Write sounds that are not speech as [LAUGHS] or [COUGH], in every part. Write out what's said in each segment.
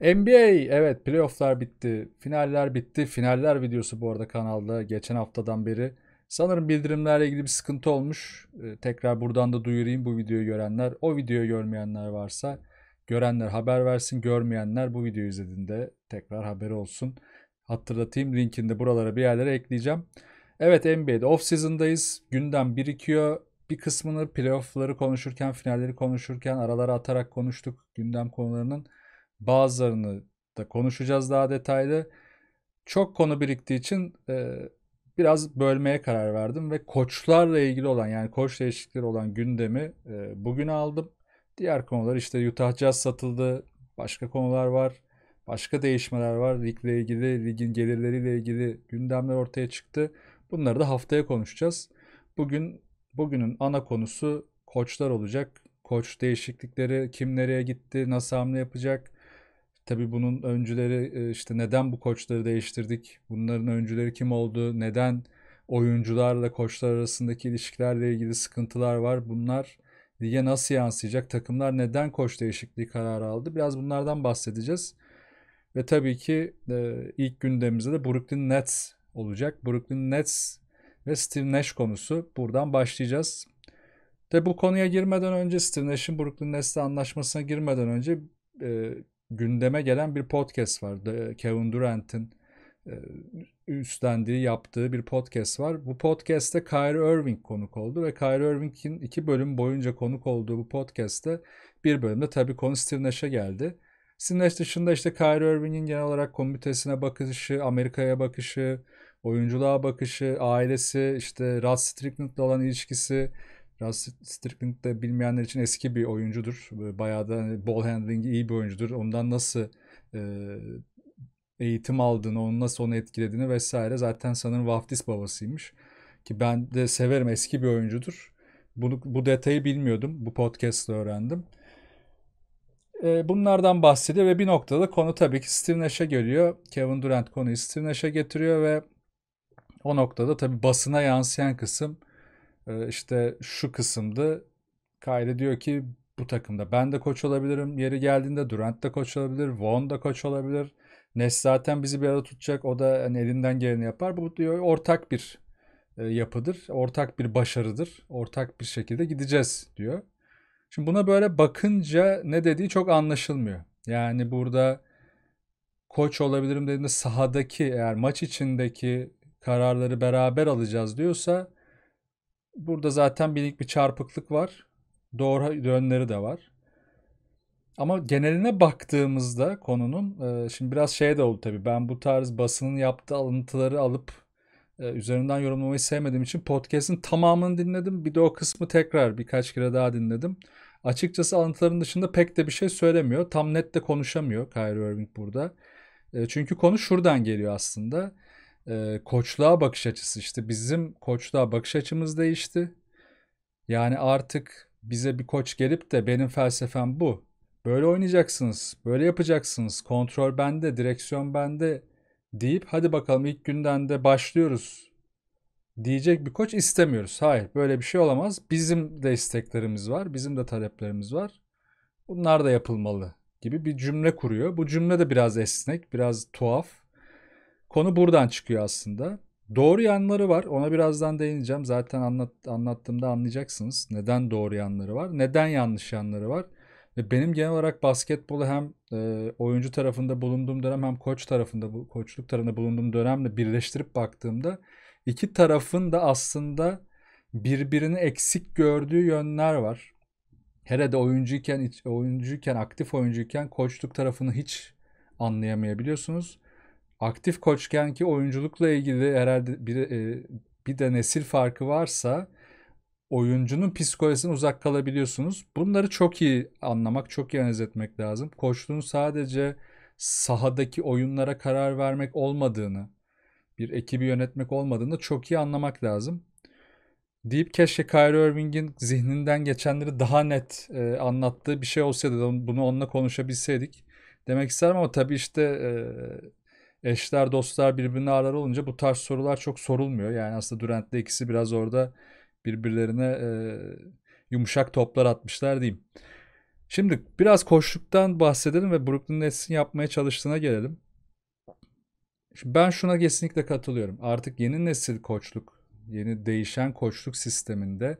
NBA evet playofflar bitti, finaller bitti. Finaller videosu bu arada kanalda geçen haftadan beri. Sanırım bildirimlerle ilgili bir sıkıntı olmuş. Ee, tekrar buradan da duyurayım bu videoyu görenler. O videoyu görmeyenler varsa görenler haber versin. Görmeyenler bu videoyu izlediğinde tekrar haberi olsun. Hatırlatayım linkini de buralara bir yerlere ekleyeceğim. Evet NBA'de off season'dayız. Gündem birikiyor. Bir kısmını playoff'ları konuşurken, finalleri konuşurken aralara atarak konuştuk gündem konularının. Bazılarını da konuşacağız daha detaylı. Çok konu biriktiği için e, biraz bölmeye karar verdim ve koçlarla ilgili olan yani koç değişiklikleri olan gündemi e, bugüne aldım. Diğer konular işte Utah Jazz satıldı, başka konular var, başka değişmeler var. Ligle ilgili, ligin gelirleriyle ilgili gündemler ortaya çıktı. Bunları da haftaya konuşacağız. Bugün bugünün ana konusu koçlar olacak. Koç değişiklikleri, kim nereye gitti, nasıl hamle yapacak, Tabi bunun öncüleri e, işte neden bu koçları değiştirdik? Bunların öncüleri kim oldu? Neden oyuncularla koçlar arasındaki ilişkilerle ilgili sıkıntılar var? Bunlar lige nasıl yansıyacak? Takımlar neden koç değişikliği kararı aldı? Biraz bunlardan bahsedeceğiz. Ve tabii ki e, ilk gündemimizde de Brooklyn Nets olacak. Brooklyn Nets ve Steve Nash konusu. Buradan başlayacağız. De bu konuya girmeden önce Steve Nash'in Brooklyn Nets'le anlaşmasına girmeden önce e, gündeme gelen bir podcast var. Kevin Durant'in e, üstlendiği yaptığı bir podcast var. Bu podcast'te Kyrie Irving konuk oldu ve Kyrie Irving'in iki bölüm boyunca konuk olduğu bu podcast'te bir bölümde tabii konu Steve Nash'e geldi. Steve Nash dışında işte Kyrie Irving'in genel olarak komitesine bakışı, Amerika'ya bakışı, oyunculuğa bakışı, ailesi, işte Rod Strickland'la olan ilişkisi, Raz Strickland da bilmeyenler için eski bir oyuncudur. Bayağı da hani ball handling iyi bir oyuncudur. Ondan nasıl e, eğitim aldığını, onu nasıl onu etkilediğini vesaire zaten sanırım vaftiz babasıymış. Ki ben de severim eski bir oyuncudur. Bunu, bu detayı bilmiyordum. Bu podcast'ta öğrendim. E, bunlardan bahsediyor ve bir noktada konu tabii ki Steve Nash'e geliyor. Kevin Durant konuyu Steve Nash'e getiriyor ve o noktada tabii basına yansıyan kısım işte şu kısımda Kyrie diyor ki bu takımda ben de koç olabilirim. Yeri geldiğinde Durant da koç olabilir. Von da koç olabilir. Nes zaten bizi bir arada tutacak. O da hani elinden geleni yapar. Bu diyor ortak bir yapıdır. Ortak bir başarıdır. Ortak bir şekilde gideceğiz diyor. Şimdi buna böyle bakınca ne dediği çok anlaşılmıyor. Yani burada koç olabilirim dediğinde sahadaki eğer maç içindeki kararları beraber alacağız diyorsa Burada zaten minik bir çarpıklık var. Doğru yönleri de var. Ama geneline baktığımızda konunun e, şimdi biraz şey de oldu tabii. Ben bu tarz basının yaptığı alıntıları alıp e, üzerinden yorumlamayı sevmediğim için podcast'in tamamını dinledim. Bir de o kısmı tekrar birkaç kere daha dinledim. Açıkçası alıntıların dışında pek de bir şey söylemiyor. Tam net de konuşamıyor Kyrie Irving burada. E, çünkü konu şuradan geliyor aslında e, koçluğa bakış açısı işte bizim koçluğa bakış açımız değişti. Yani artık bize bir koç gelip de benim felsefem bu. Böyle oynayacaksınız, böyle yapacaksınız, kontrol bende, direksiyon bende deyip hadi bakalım ilk günden de başlıyoruz diyecek bir koç istemiyoruz. Hayır böyle bir şey olamaz. Bizim de isteklerimiz var, bizim de taleplerimiz var. Bunlar da yapılmalı gibi bir cümle kuruyor. Bu cümle de biraz esnek, biraz tuhaf. Konu buradan çıkıyor aslında. Doğru yanları var. Ona birazdan değineceğim. Zaten anlat, anlattığımda anlayacaksınız. Neden doğru yanları var? Neden yanlış yanları var? Ve benim genel olarak basketbolu hem e, oyuncu tarafında bulunduğum dönem hem koç tarafında bu koçluk tarafında bulunduğum dönemle birleştirip baktığımda iki tarafın da aslında birbirini eksik gördüğü yönler var. Hele de oyuncuyken oyuncuyken aktif oyuncuyken koçluk tarafını hiç anlayamayabiliyorsunuz aktif koçken ki oyunculukla ilgili herhalde bir, e, bir de nesil farkı varsa oyuncunun psikolojisinden uzak kalabiliyorsunuz. Bunları çok iyi anlamak, çok iyi analiz etmek lazım. Koçluğun sadece sahadaki oyunlara karar vermek olmadığını, bir ekibi yönetmek olmadığını çok iyi anlamak lazım. Deyip keşke Kyrie Irving'in zihninden geçenleri daha net e, anlattığı bir şey olsaydı, bunu onunla konuşabilseydik demek isterim ama tabii işte e, eşler dostlar birbirine arar olunca bu tarz sorular çok sorulmuyor. Yani aslında Durant'le ikisi biraz orada birbirlerine e, yumuşak toplar atmışlar diyeyim. Şimdi biraz koştuktan bahsedelim ve Brooklyn Nets'in yapmaya çalıştığına gelelim. Şimdi ben şuna kesinlikle katılıyorum. Artık yeni nesil koçluk, yeni değişen koçluk sisteminde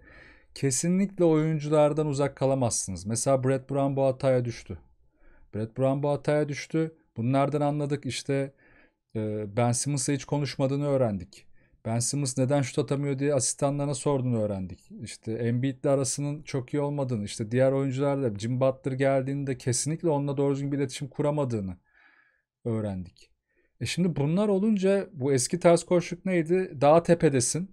kesinlikle oyunculardan uzak kalamazsınız. Mesela Brett Brown bu hataya düştü. Brett Brown bu hataya düştü. Bunlardan anladık işte ee, ben Simmons'la hiç konuşmadığını öğrendik. Ben Simmons neden şut atamıyor diye asistanlarına sorduğunu öğrendik. İşte Embiid'le arasının çok iyi olmadığını, işte diğer oyuncularla Jim Butler geldiğinde kesinlikle onunla doğru düzgün bir iletişim kuramadığını öğrendik. E şimdi bunlar olunca bu eski tarz koşuk neydi? Daha tepedesin.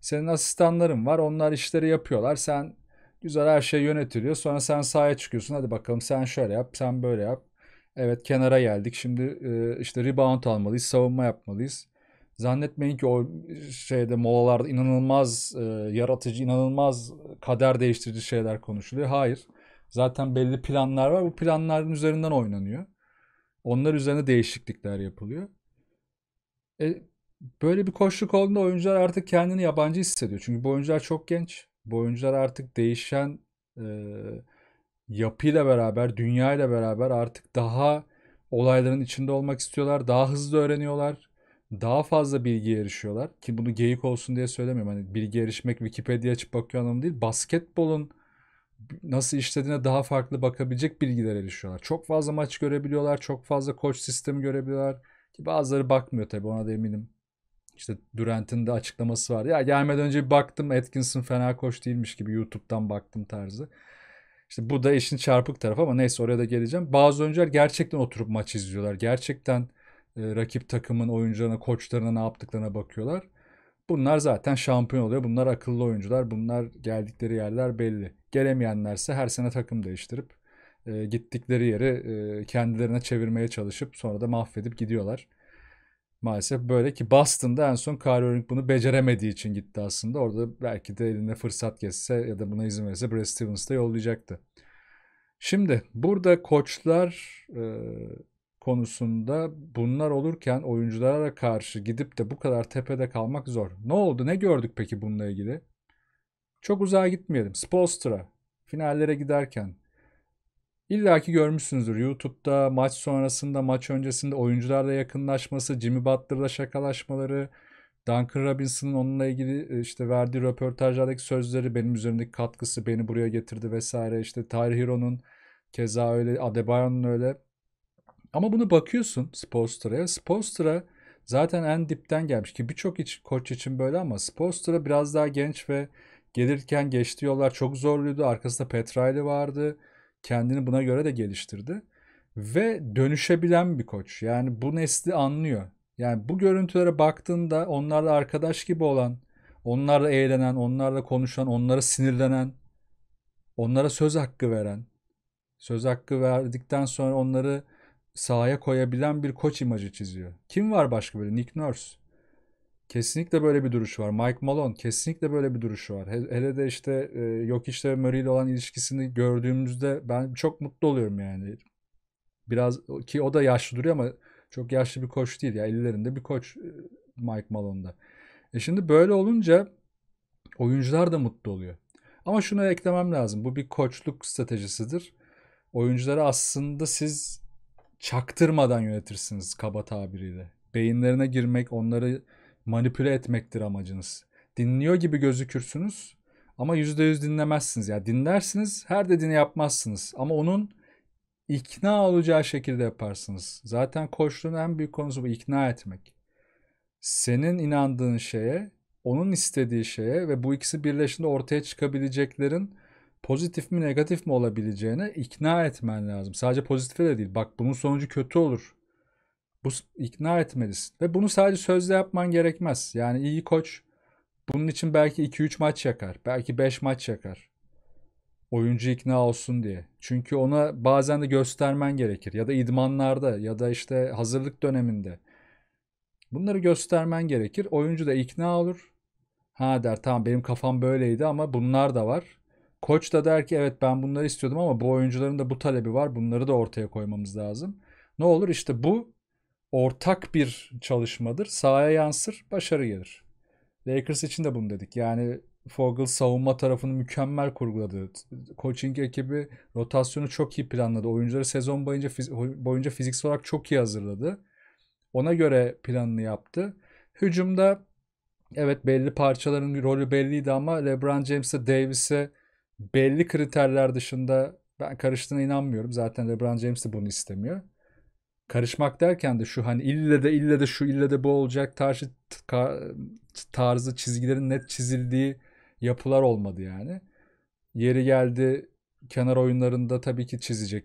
Senin asistanların var. Onlar işleri yapıyorlar. Sen güzel her şey yönetiliyor. Sonra sen sahaya çıkıyorsun. Hadi bakalım sen şöyle yap, sen böyle yap. Evet kenara geldik. Şimdi e, işte rebound almalıyız, savunma yapmalıyız. Zannetmeyin ki o şeyde molalarda inanılmaz e, yaratıcı, inanılmaz kader değiştirici şeyler konuşuluyor. Hayır. Zaten belli planlar var. Bu planların üzerinden oynanıyor. Onlar üzerine değişiklikler yapılıyor. E, böyle bir koşluk olduğunda oyuncular artık kendini yabancı hissediyor. Çünkü bu oyuncular çok genç. Bu oyuncular artık değişen e, yapıyla beraber, dünyayla beraber artık daha olayların içinde olmak istiyorlar. Daha hızlı öğreniyorlar. Daha fazla bilgi erişiyorlar. Ki bunu geyik olsun diye söylemiyorum. Hani bilgi erişmek Wikipedia açıp bakıyor anlamı değil. Basketbolun nasıl işlediğine daha farklı bakabilecek bilgiler erişiyorlar. Çok fazla maç görebiliyorlar. Çok fazla koç sistemi görebiliyorlar. Ki bazıları bakmıyor tabii ona da eminim. İşte Durant'ın da açıklaması var. Ya gelmeden önce bir baktım Atkinson fena koç değilmiş gibi YouTube'dan baktım tarzı. İşte bu da işin çarpık tarafı ama neyse oraya da geleceğim. Bazı oyuncular gerçekten oturup maç izliyorlar. Gerçekten e, rakip takımın oyuncularına, koçlarına ne yaptıklarına bakıyorlar. Bunlar zaten şampiyon oluyor. Bunlar akıllı oyuncular. Bunlar geldikleri yerler belli. Gelemeyenlerse her sene takım değiştirip e, gittikleri yeri e, kendilerine çevirmeye çalışıp sonra da mahvedip gidiyorlar. Maalesef böyle ki Boston'da en son Kyrie Irving bunu beceremediği için gitti aslında. Orada belki de eline fırsat geçse ya da buna izin verirse Brad Stevens da yollayacaktı. Şimdi burada koçlar e, konusunda bunlar olurken oyunculara karşı gidip de bu kadar tepede kalmak zor. Ne oldu? Ne gördük peki bununla ilgili? Çok uzağa gitmeyelim. Spolstra finallere giderken İlla ki görmüşsünüzdür YouTube'da maç sonrasında maç öncesinde oyuncularla yakınlaşması, Jimmy Butler'la şakalaşmaları, Duncan Robinson'ın onunla ilgili e, işte verdiği röportajlardaki sözleri, benim üzerimdeki katkısı beni buraya getirdi vesaire. İşte Tyler Hero'nun keza öyle, Adebayo'nun öyle. Ama bunu bakıyorsun Spoelstra'ya. Spoelstra zaten en dipten gelmiş ki birçok iç koç için böyle ama Spoelstra biraz daha genç ve gelirken geçti yollar çok zorluydu. Arkasında Petraili vardı. Kendini buna göre de geliştirdi. Ve dönüşebilen bir koç. Yani bu nesli anlıyor. Yani bu görüntülere baktığında onlarla arkadaş gibi olan, onlarla eğlenen, onlarla konuşan, onlara sinirlenen, onlara söz hakkı veren, söz hakkı verdikten sonra onları sahaya koyabilen bir koç imajı çiziyor. Kim var başka böyle? Nick Nurse. Kesinlikle böyle bir duruş var. Mike Malone kesinlikle böyle bir duruşu var. Hele de işte e, yok işte Murray ile olan ilişkisini gördüğümüzde ben çok mutlu oluyorum yani. Biraz ki o da yaşlı duruyor ama çok yaşlı bir koç değil ya. Ellerinde bir koç e, Mike Malone'da. E şimdi böyle olunca oyuncular da mutlu oluyor. Ama şunu eklemem lazım. Bu bir koçluk stratejisidir. Oyuncuları aslında siz çaktırmadan yönetirsiniz kaba tabiriyle. Beyinlerine girmek, onları manipüle etmektir amacınız. Dinliyor gibi gözükürsünüz ama %100 dinlemezsiniz. Yani dinlersiniz her dediğini yapmazsınız ama onun ikna olacağı şekilde yaparsınız. Zaten koçluğun en büyük konusu bu ikna etmek. Senin inandığın şeye, onun istediği şeye ve bu ikisi birleşince ortaya çıkabileceklerin pozitif mi negatif mi olabileceğine ikna etmen lazım. Sadece pozitife de değil. Bak bunun sonucu kötü olur. Bu ikna etmelisin. Ve bunu sadece sözle yapman gerekmez. Yani iyi koç bunun için belki 2-3 maç yakar. Belki 5 maç yakar. Oyuncu ikna olsun diye. Çünkü ona bazen de göstermen gerekir. Ya da idmanlarda ya da işte hazırlık döneminde. Bunları göstermen gerekir. Oyuncu da ikna olur. Ha der tamam benim kafam böyleydi ama bunlar da var. Koç da der ki evet ben bunları istiyordum ama bu oyuncuların da bu talebi var. Bunları da ortaya koymamız lazım. Ne olur işte bu ortak bir çalışmadır. Sahaya yansır, başarı gelir. Lakers için de bunu dedik. Yani Fogel savunma tarafını mükemmel kurguladı. Coaching ekibi rotasyonu çok iyi planladı. Oyuncuları sezon boyunca, boyunca fiziksel olarak çok iyi hazırladı. Ona göre planını yaptı. Hücumda evet belli parçaların rolü belliydi ama LeBron James'e Davis'e belli kriterler dışında ben karıştığına inanmıyorum. Zaten LeBron James de bunu istemiyor karışmak derken de şu hani ille de ille de şu ille de bu olacak tarzı tarzı çizgilerin net çizildiği yapılar olmadı yani. Yeri geldi kenar oyunlarında tabii ki çizecek.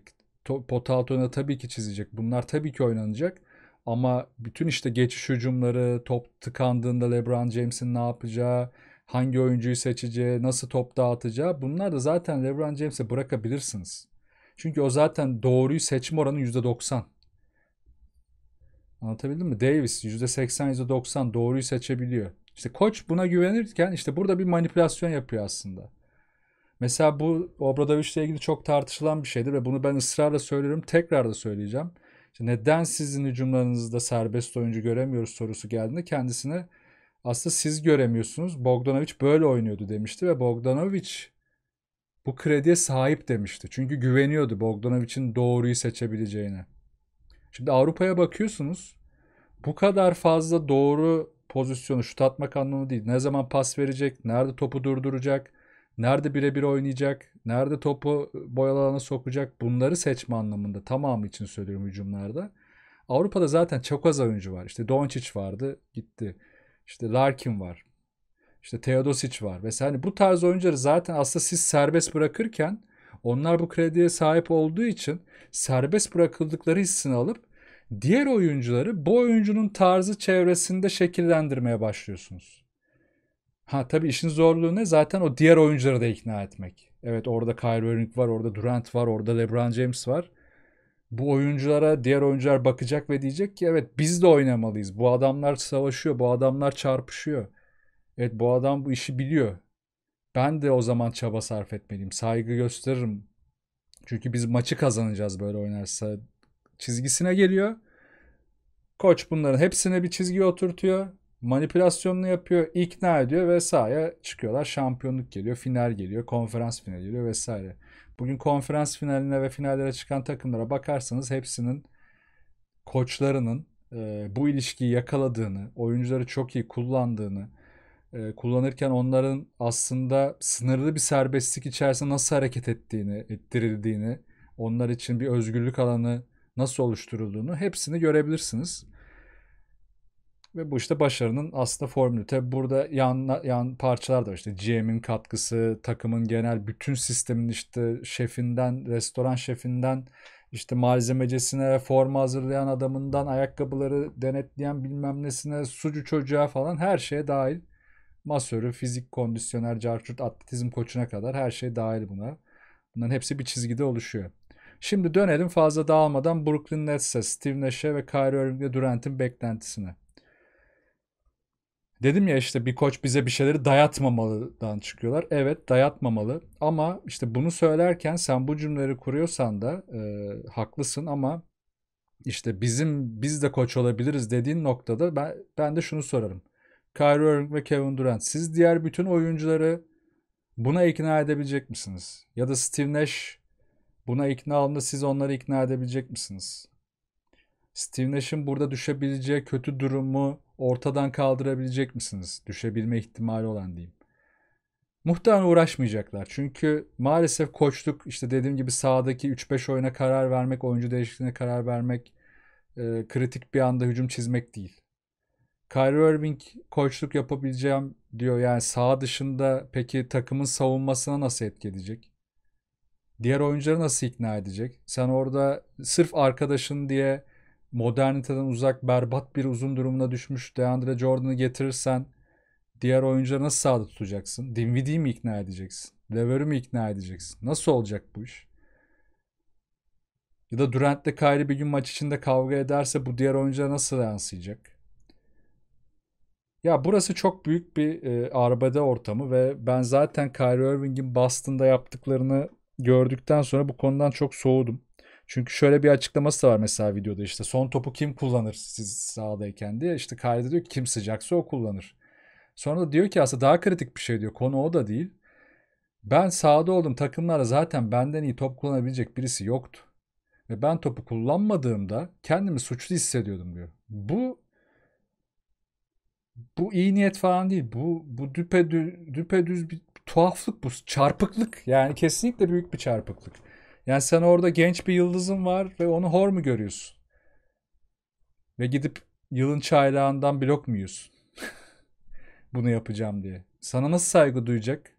Pota altına tabii ki çizecek. Bunlar tabii ki oynanacak. Ama bütün işte geçiş hücumları, top tıkandığında LeBron James'in ne yapacağı, hangi oyuncuyu seçeceği, nasıl top dağıtacağı bunlar da zaten LeBron James'e bırakabilirsiniz. Çünkü o zaten doğruyu seçme oranı %90. Anlatabildim mi? Davis %80 %90 doğruyu seçebiliyor. İşte koç buna güvenirken işte burada bir manipülasyon yapıyor aslında. Mesela bu Obradoviç ile ilgili çok tartışılan bir şeydir ve bunu ben ısrarla söylüyorum. Tekrar da söyleyeceğim. İşte neden sizin hücumlarınızda serbest oyuncu göremiyoruz sorusu geldiğinde kendisine aslında siz göremiyorsunuz. Bogdanovic böyle oynuyordu demişti ve Bogdanovic bu krediye sahip demişti. Çünkü güveniyordu Bogdanovic'in doğruyu seçebileceğine. Şimdi Avrupa'ya bakıyorsunuz. Bu kadar fazla doğru pozisyonu şut atmak anlamı değil. Ne zaman pas verecek, nerede topu durduracak, nerede birebir oynayacak, nerede topu boyalarına sokacak bunları seçme anlamında tamamı için söylüyorum hücumlarda. Avrupa'da zaten çok az oyuncu var. İşte Doncic vardı gitti. İşte Larkin var. İşte Teodosic var. Ve Hani bu tarz oyuncuları zaten aslında siz serbest bırakırken onlar bu krediye sahip olduğu için serbest bırakıldıkları hissini alıp diğer oyuncuları bu oyuncunun tarzı çevresinde şekillendirmeye başlıyorsunuz. Ha tabii işin zorluğu ne? Zaten o diğer oyuncuları da ikna etmek. Evet orada Kyrie Irving var, orada Durant var, orada LeBron James var. Bu oyunculara diğer oyuncular bakacak ve diyecek ki evet biz de oynamalıyız. Bu adamlar savaşıyor, bu adamlar çarpışıyor. Evet bu adam bu işi biliyor. Ben de o zaman çaba sarf etmeliyim. Saygı gösteririm. Çünkü biz maçı kazanacağız böyle oynarsa çizgisine geliyor. Koç bunların hepsine bir çizgi oturtuyor. Manipülasyonunu yapıyor, ikna ediyor ve sahaya çıkıyorlar. Şampiyonluk geliyor, final geliyor, konferans finali geliyor vesaire. Bugün konferans finaline ve finallere çıkan takımlara bakarsanız hepsinin koçlarının e, bu ilişkiyi yakaladığını, oyuncuları çok iyi kullandığını, e, kullanırken onların aslında sınırlı bir serbestlik içerisinde nasıl hareket ettiğini, ettirildiğini, onlar için bir özgürlük alanı nasıl oluşturulduğunu hepsini görebilirsiniz. Ve bu işte başarının aslında formülü. Tabi burada yan, yan parçalar da var. işte GM'in katkısı, takımın genel bütün sistemin işte şefinden, restoran şefinden işte malzemecisine, forma hazırlayan adamından, ayakkabıları denetleyen bilmem nesine, sucu çocuğa falan her şeye dahil masörü, fizik kondisyoner, carçurt, atletizm koçuna kadar her şey dahil buna. Bunların hepsi bir çizgide oluşuyor. Şimdi dönelim fazla dağılmadan Brooklyn Nets'e, Steve Nash'e ve Kyrie Irving'le Durant'in beklentisine. Dedim ya işte bir koç bize bir şeyleri dayatmamalıdan çıkıyorlar. Evet dayatmamalı ama işte bunu söylerken sen bu cümleleri kuruyorsan da e, haklısın ama işte bizim biz de koç olabiliriz dediğin noktada ben, ben de şunu sorarım. Kyrie Irving ve Kevin Durant. Siz diğer bütün oyuncuları buna ikna edebilecek misiniz? Ya da Steve Nash buna ikna olduğunda siz onları ikna edebilecek misiniz? Steve Nash'in burada düşebileceği kötü durumu ortadan kaldırabilecek misiniz? Düşebilme ihtimali olan diyeyim. Muhtemelen uğraşmayacaklar. Çünkü maalesef koçluk işte dediğim gibi sahadaki 3-5 oyuna karar vermek, oyuncu değişikliğine karar vermek, e, kritik bir anda hücum çizmek değil. Kyrie Irving koçluk yapabileceğim diyor. Yani sağ dışında peki takımın savunmasına nasıl etki edecek? Diğer oyuncuları nasıl ikna edecek? Sen orada sırf arkadaşın diye moderniteden uzak berbat bir uzun durumuna düşmüş DeAndre Jordan'ı getirirsen diğer oyuncuları nasıl sağda tutacaksın? Dinwiddie'yi mi ikna edeceksin? Lever'ı mi ikna edeceksin? Nasıl olacak bu iş? Ya da Durant'le Kyrie bir gün maç içinde kavga ederse bu diğer oyunculara nasıl yansıyacak? Ya burası çok büyük bir e, arbede ortamı ve ben zaten Kyrie Irving'in Boston'da yaptıklarını gördükten sonra bu konudan çok soğudum. Çünkü şöyle bir açıklaması da var mesela videoda işte son topu kim kullanır siz sahadayken diye işte Kyrie diyor ki kim sıcaksa o kullanır. Sonra da diyor ki aslında daha kritik bir şey diyor konu o da değil. Ben sahada oldum takımlara zaten benden iyi top kullanabilecek birisi yoktu. Ve ben topu kullanmadığımda kendimi suçlu hissediyordum diyor. Bu bu iyi niyet falan değil. Bu bu düpedüz, düpedüz bir tuhaflık bu. Çarpıklık. Yani kesinlikle büyük bir çarpıklık. Yani sen orada genç bir yıldızın var ve onu hor mu görüyorsun? Ve gidip yılın çaylağından blok mu yiyorsun? [LAUGHS] Bunu yapacağım diye. Sana nasıl saygı duyacak?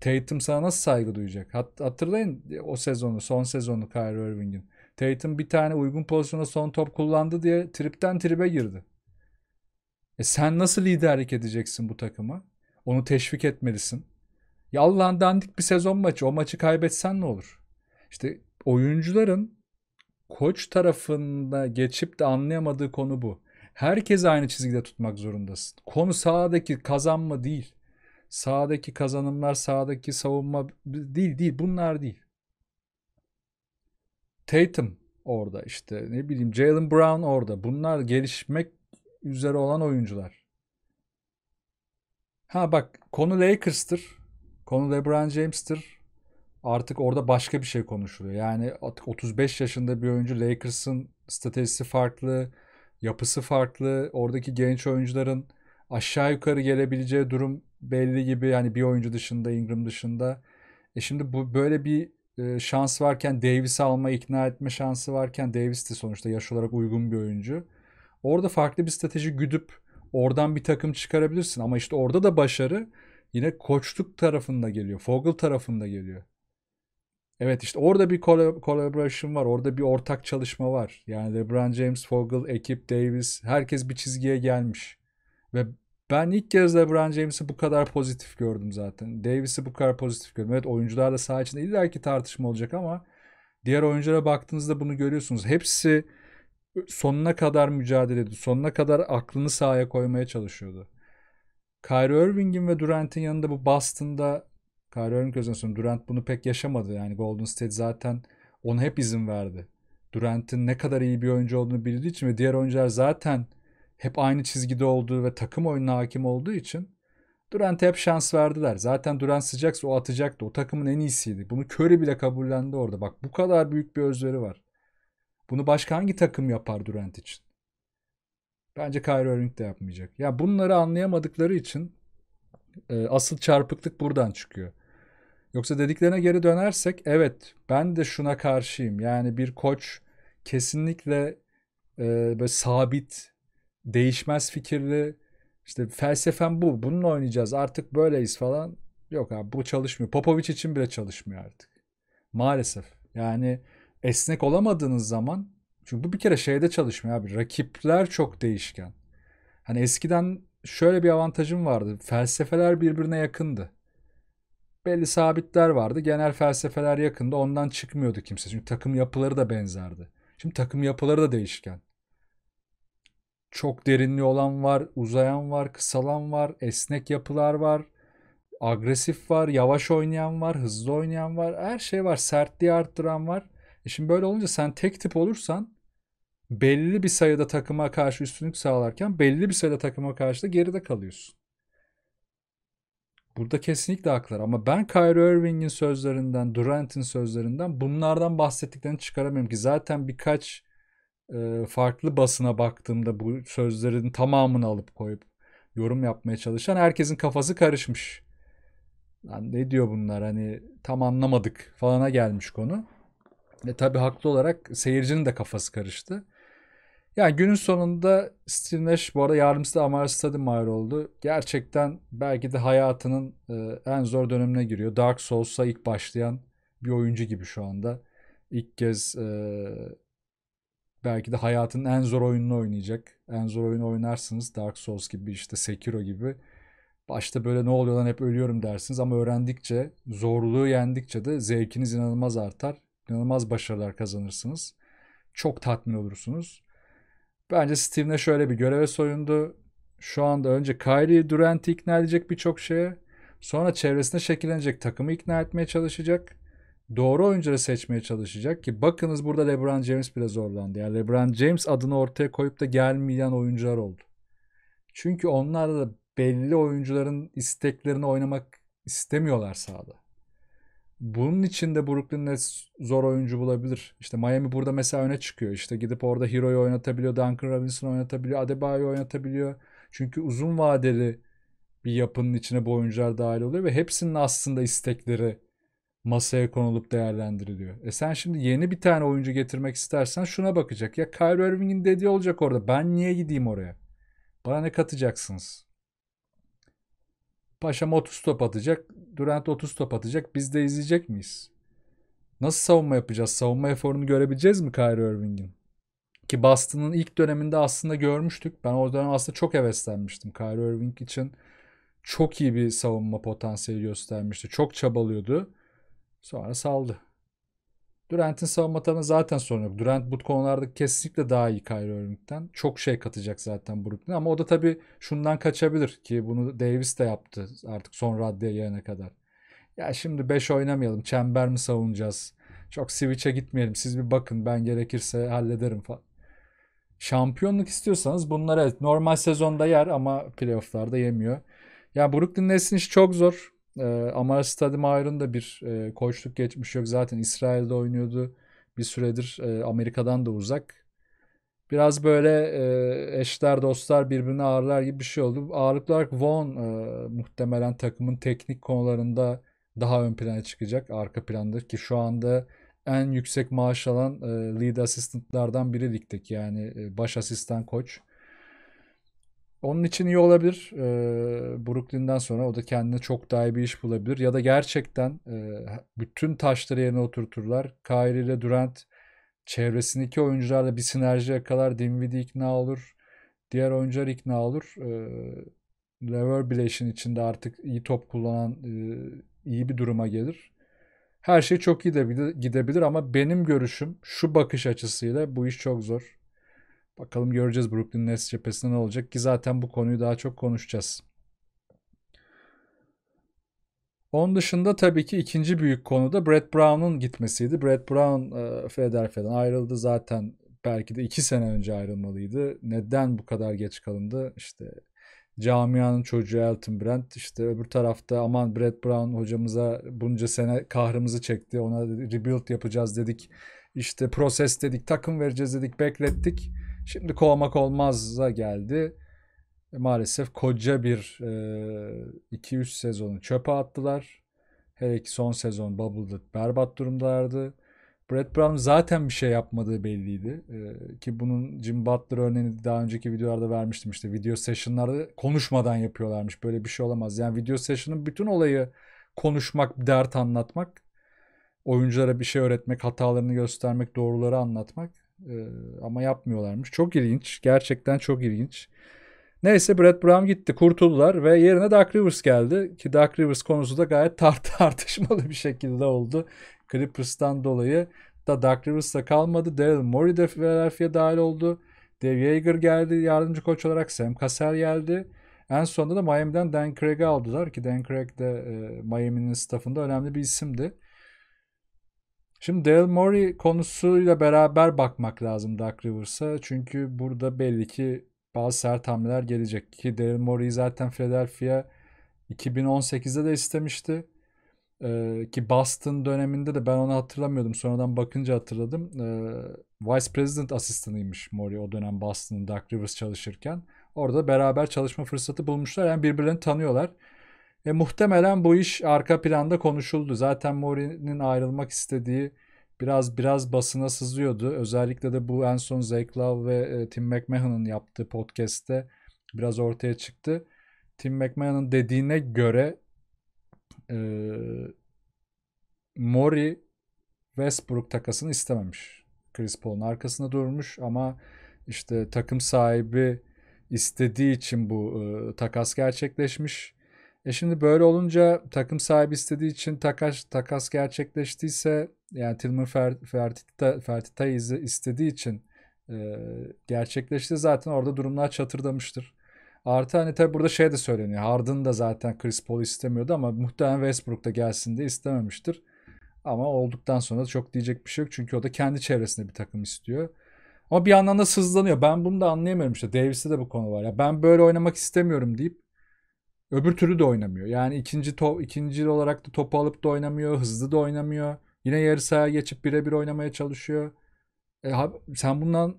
Tatum sana nasıl saygı duyacak? Hat hatırlayın o sezonu, son sezonu Kyrie Irving'in. Tatum bir tane uygun pozisyona son top kullandı diye tripten tribe girdi. E sen nasıl liderlik edeceksin bu takıma? Onu teşvik etmelisin. Ya Allah'ın dandik bir sezon maçı. O maçı kaybetsen ne olur? İşte oyuncuların koç tarafında geçip de anlayamadığı konu bu. Herkes aynı çizgide tutmak zorundasın. Konu sahadaki kazanma değil. Sahadaki kazanımlar, sahadaki savunma değil değil. Bunlar değil. Tatum orada işte ne bileyim Jalen Brown orada. Bunlar gelişmek üzere olan oyuncular. Ha bak konu Lakers'tır. Konu LeBron James'tir. Artık orada başka bir şey konuşuluyor. Yani artık 35 yaşında bir oyuncu Lakers'ın stratejisi farklı, yapısı farklı. Oradaki genç oyuncuların aşağı yukarı gelebileceği durum belli gibi. Yani bir oyuncu dışında, Ingram dışında. E şimdi bu böyle bir e, şans varken Davis'i alma, ikna etme şansı varken Davis de sonuçta yaş olarak uygun bir oyuncu. Orada farklı bir strateji güdüp oradan bir takım çıkarabilirsin. Ama işte orada da başarı yine koçluk tarafında geliyor. Fogel tarafında geliyor. Evet işte orada bir collaboration var. Orada bir ortak çalışma var. Yani LeBron James, Fogel, ekip, Davis herkes bir çizgiye gelmiş. Ve ben ilk kez LeBron James'i bu kadar pozitif gördüm zaten. Davis'i bu kadar pozitif gördüm. Evet oyuncularla saha içinde illaki tartışma olacak ama diğer oyunculara baktığınızda bunu görüyorsunuz. Hepsi sonuna kadar mücadele ediyordu. Sonuna kadar aklını sahaya koymaya çalışıyordu. Kyrie Irving'in ve Durant'in yanında bu Boston'da Kyrie Irving gözüne sonra Durant bunu pek yaşamadı. Yani Golden State zaten ona hep izin verdi. Durant'in ne kadar iyi bir oyuncu olduğunu bildiği için ve diğer oyuncular zaten hep aynı çizgide olduğu ve takım oyununa hakim olduğu için Durant'e hep şans verdiler. Zaten Durant sıcaksa o atacaktı. O takımın en iyisiydi. Bunu Curry bile kabullendi orada. Bak bu kadar büyük bir özveri var. Bunu başka hangi takım yapar Durant için? Bence Kyrie Irving de yapmayacak. Ya yani bunları anlayamadıkları için e, asıl çarpıklık buradan çıkıyor. Yoksa dediklerine geri dönersek evet ben de şuna karşıyım. Yani bir koç kesinlikle e, böyle sabit, değişmez fikirli işte felsefem bu. Bununla oynayacağız. Artık böyleyiz falan. Yok abi bu çalışmıyor. Popovic için bile çalışmıyor artık. Maalesef. Yani esnek olamadığınız zaman çünkü bu bir kere şeyde çalışmıyor abi. Rakipler çok değişken. Hani eskiden şöyle bir avantajım vardı. Felsefeler birbirine yakındı. Belli sabitler vardı. Genel felsefeler yakındı. Ondan çıkmıyordu kimse. Çünkü takım yapıları da benzerdi. Şimdi takım yapıları da değişken. Çok derinli olan var, uzayan var, kısalan var, esnek yapılar var, agresif var, yavaş oynayan var, hızlı oynayan var. Her şey var. Sertliği arttıran var. E şimdi böyle olunca sen tek tip olursan belli bir sayıda takıma karşı üstünlük sağlarken belli bir sayıda takıma karşı da geride kalıyorsun. Burada kesinlikle haklar ama ben Kyrie Irving'in sözlerinden, Durant'in sözlerinden bunlardan bahsettiklerini çıkaramıyorum ki zaten birkaç e, farklı basına baktığımda bu sözlerin tamamını alıp koyup yorum yapmaya çalışan herkesin kafası karışmış. Lan ne diyor bunlar hani tam anlamadık falana gelmiş konu. Ve tabii haklı olarak seyircinin de kafası karıştı. Yani günün sonunda Steve Nash bu arada yardımcısı Amar Stadim ayrı oldu. Gerçekten belki de hayatının e, en zor dönemine giriyor. Dark Souls'a ilk başlayan bir oyuncu gibi şu anda. İlk kez e, belki de hayatının en zor oyununu oynayacak. En zor oyunu oynarsınız. Dark Souls gibi işte Sekiro gibi. Başta böyle ne oluyor lan hep ölüyorum dersiniz ama öğrendikçe, zorluğu yendikçe de zevkiniz inanılmaz artar inanılmaz başarılar kazanırsınız. Çok tatmin olursunuz. Bence Steve Nash şöyle bir göreve soyundu. Şu anda önce Kyrie Durant'i ikna edecek birçok şeye. Sonra çevresinde şekillenecek takımı ikna etmeye çalışacak. Doğru oyuncuları seçmeye çalışacak ki bakınız burada LeBron James bile zorlandı. Yani LeBron James adını ortaya koyup da gelmeyen oyuncular oldu. Çünkü onlar da belli oyuncuların isteklerini oynamak istemiyorlar sahada bunun için de Brooklyn Nets zor oyuncu bulabilir. İşte Miami burada mesela öne çıkıyor. İşte gidip orada Hero'yu oynatabiliyor, Duncan Robinson oynatabiliyor, Adebayo oynatabiliyor. Çünkü uzun vadeli bir yapının içine bu oyuncular dahil oluyor ve hepsinin aslında istekleri masaya konulup değerlendiriliyor. E sen şimdi yeni bir tane oyuncu getirmek istersen şuna bakacak. Ya Kyrie Irving'in dediği olacak orada. Ben niye gideyim oraya? Bana ne katacaksınız? Paşam 30 top atacak. Durant 30 top atacak. Biz de izleyecek miyiz? Nasıl savunma yapacağız? Savunma eforunu görebileceğiz mi Kyrie Irving'in? Ki Boston'ın ilk döneminde aslında görmüştük. Ben o dönem aslında çok heveslenmiştim. Kyrie Irving için çok iyi bir savunma potansiyeli göstermişti. Çok çabalıyordu. Sonra saldı. Durant'in savunma tabanı zaten sorun yok. Durant bu konularda kesinlikle daha iyi Kyrie Irving'den. Çok şey katacak zaten Brooklyn ama o da tabii şundan kaçabilir ki bunu Davis de yaptı artık son raddeye gelene kadar. Ya şimdi 5 oynamayalım. Çember mi savunacağız? Çok switch'e gitmeyelim. Siz bir bakın ben gerekirse hallederim falan. Şampiyonluk istiyorsanız bunlar evet normal sezonda yer ama playofflarda yemiyor. Ya yani Brooklyn Nets'in işi çok zor. E, ee, Amar Stadim Ayr'ın da bir e, koçluk geçmiş yok. Zaten İsrail'de oynuyordu. Bir süredir e, Amerika'dan da uzak. Biraz böyle e, eşler dostlar birbirine ağırlar gibi bir şey oldu. Ağırlıklı olarak Vaughn e, muhtemelen takımın teknik konularında daha ön plana çıkacak. Arka plandır ki şu anda en yüksek maaş alan e, lead assistantlardan biri ligdeki yani e, baş asistan koç. Onun için iyi olabilir. E, Brooklyn'den sonra o da kendine çok daha iyi bir iş bulabilir. Ya da gerçekten e, bütün taşları yerine oturturlar. Kyrie ile Durant çevresindeki oyuncularla bir sinerji yakalar. Dinwiddie ikna olur. Diğer oyuncular ikna olur. E, Lever bile işin içinde artık iyi top kullanan e, iyi bir duruma gelir. Her şey çok iyi de gidebilir ama benim görüşüm şu bakış açısıyla bu iş çok zor. Bakalım göreceğiz Brooklyn Nets cephesinde ne olacak ki zaten bu konuyu daha çok konuşacağız. Onun dışında tabii ki ikinci büyük konu da Brett Brown'un gitmesiydi. Brett Brown e, Philadelphia'dan ayrıldı zaten belki de iki sene önce ayrılmalıydı. Neden bu kadar geç kalındı? İşte camianın çocuğu Elton Brand işte öbür tarafta aman Brett Brown hocamıza bunca sene kahrımızı çekti ona rebuild yapacağız dedik işte proses dedik takım vereceğiz dedik beklettik Şimdi kovmak olmaz'a geldi. E, maalesef koca bir 2-3 e, sezonu çöpe attılar. Hele ki son sezon Bubble'da berbat durumdaydı. Brett Brown zaten bir şey yapmadığı belliydi. Ee, ki bunun Jim Butler örneğini daha önceki videolarda vermiştim işte. Video session'ları konuşmadan yapıyorlarmış. Böyle bir şey olamaz. Yani video session'ın bütün olayı konuşmak, dert anlatmak. Oyunculara bir şey öğretmek, hatalarını göstermek, doğruları anlatmak. Ee, ama yapmıyorlarmış. Çok ilginç. Gerçekten çok ilginç. Neyse Brett Brown gitti. Kurtuldular ve yerine Dark Rivers geldi. Ki Dark Rivers konusu da gayet tar [LAUGHS] tartışmalı bir şekilde oldu. Clippers'tan dolayı da Dark Rivers da kalmadı. Daryl Morey de Philadelphia'ya dahil oldu. Dave Yeager geldi yardımcı koç olarak. Sam Cassell geldi. En sonunda da Miami'den Dan Craig'i aldılar ki Dan Craig de e, Miami'nin staffında önemli bir isimdi. Şimdi Daryl Morey konusuyla beraber bakmak lazım Dark Rivers'a. Çünkü burada belli ki bazı sert hamleler gelecek. Ki Daryl Morey'i zaten Philadelphia 2018'de de istemişti. Ee, ki Boston döneminde de ben onu hatırlamıyordum. Sonradan bakınca hatırladım. Ee, Vice President asistanıymış Morey o dönem Boston'ın Dark Rivers çalışırken. Orada beraber çalışma fırsatı bulmuşlar. Yani birbirlerini tanıyorlar. E, muhtemelen bu iş arka planda konuşuldu. Zaten Mori'nin ayrılmak istediği biraz biraz basına sızıyordu. Özellikle de bu en son Zach ve e, Tim McMahon'ın yaptığı podcast'te biraz ortaya çıktı. Tim McMahon'ın dediğine göre e, Mori Westbrook takasını istememiş. Chris Paul'un arkasında durmuş ama işte takım sahibi istediği için bu e, takas gerçekleşmiş. E şimdi böyle olunca takım sahibi istediği için takas takas gerçekleştiyse yani Tilman Fertita, Fertita'yı istediği için e, gerçekleşti zaten orada durumlar çatırdamıştır. Artı hani tabi burada şey de söyleniyor. Harden da zaten Chris Paul istemiyordu ama muhtemelen Westbrook da gelsin de istememiştir. Ama olduktan sonra çok diyecek bir şey yok. Çünkü o da kendi çevresinde bir takım istiyor. Ama bir yandan da sızlanıyor. Ben bunu da anlayamıyorum işte. Davis'te de bu konu var. Ya ben böyle oynamak istemiyorum deyip Öbür türlü de oynamıyor. Yani ikinci top ikinci olarak da topu alıp da oynamıyor, hızlı da oynamıyor. Yine yarı sahaya geçip birebir oynamaya çalışıyor. E, abi, sen bundan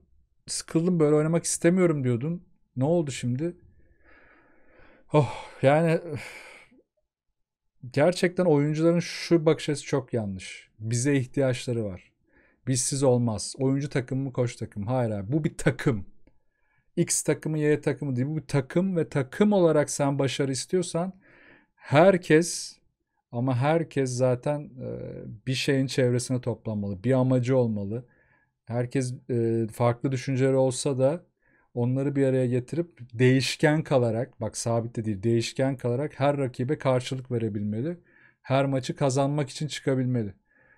sıkıldın böyle oynamak istemiyorum diyordun. Ne oldu şimdi? Oh yani gerçekten oyuncuların şu bakış açısı çok yanlış. Bize ihtiyaçları var. Bizsiz olmaz. Oyuncu takım mı koç takım? Hayır abi. Bu bir takım. X takımı Y takımı değil. Bu takım ve takım olarak sen başarı istiyorsan herkes ama herkes zaten e, bir şeyin çevresine toplanmalı. Bir amacı olmalı. Herkes e, farklı düşünceleri olsa da onları bir araya getirip değişken kalarak bak sabit de değil değişken kalarak her rakibe karşılık verebilmeli. Her maçı kazanmak için çıkabilmeli.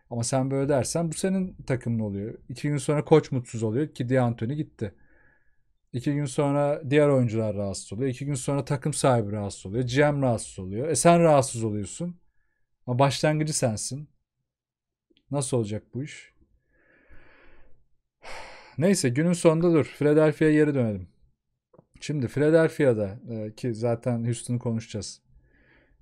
Ama sen böyle dersen bu senin takımın oluyor. İki gün sonra koç mutsuz oluyor ki Di D'Antoni gitti. İki gün sonra diğer oyuncular rahatsız oluyor. İki gün sonra takım sahibi rahatsız oluyor. GM rahatsız oluyor. E sen rahatsız oluyorsun. Ama başlangıcı sensin. Nasıl olacak bu iş? Neyse günün sonunda dur. Philadelphia'ya geri dönelim. Şimdi Philadelphia'da e, ki zaten Houston'u konuşacağız.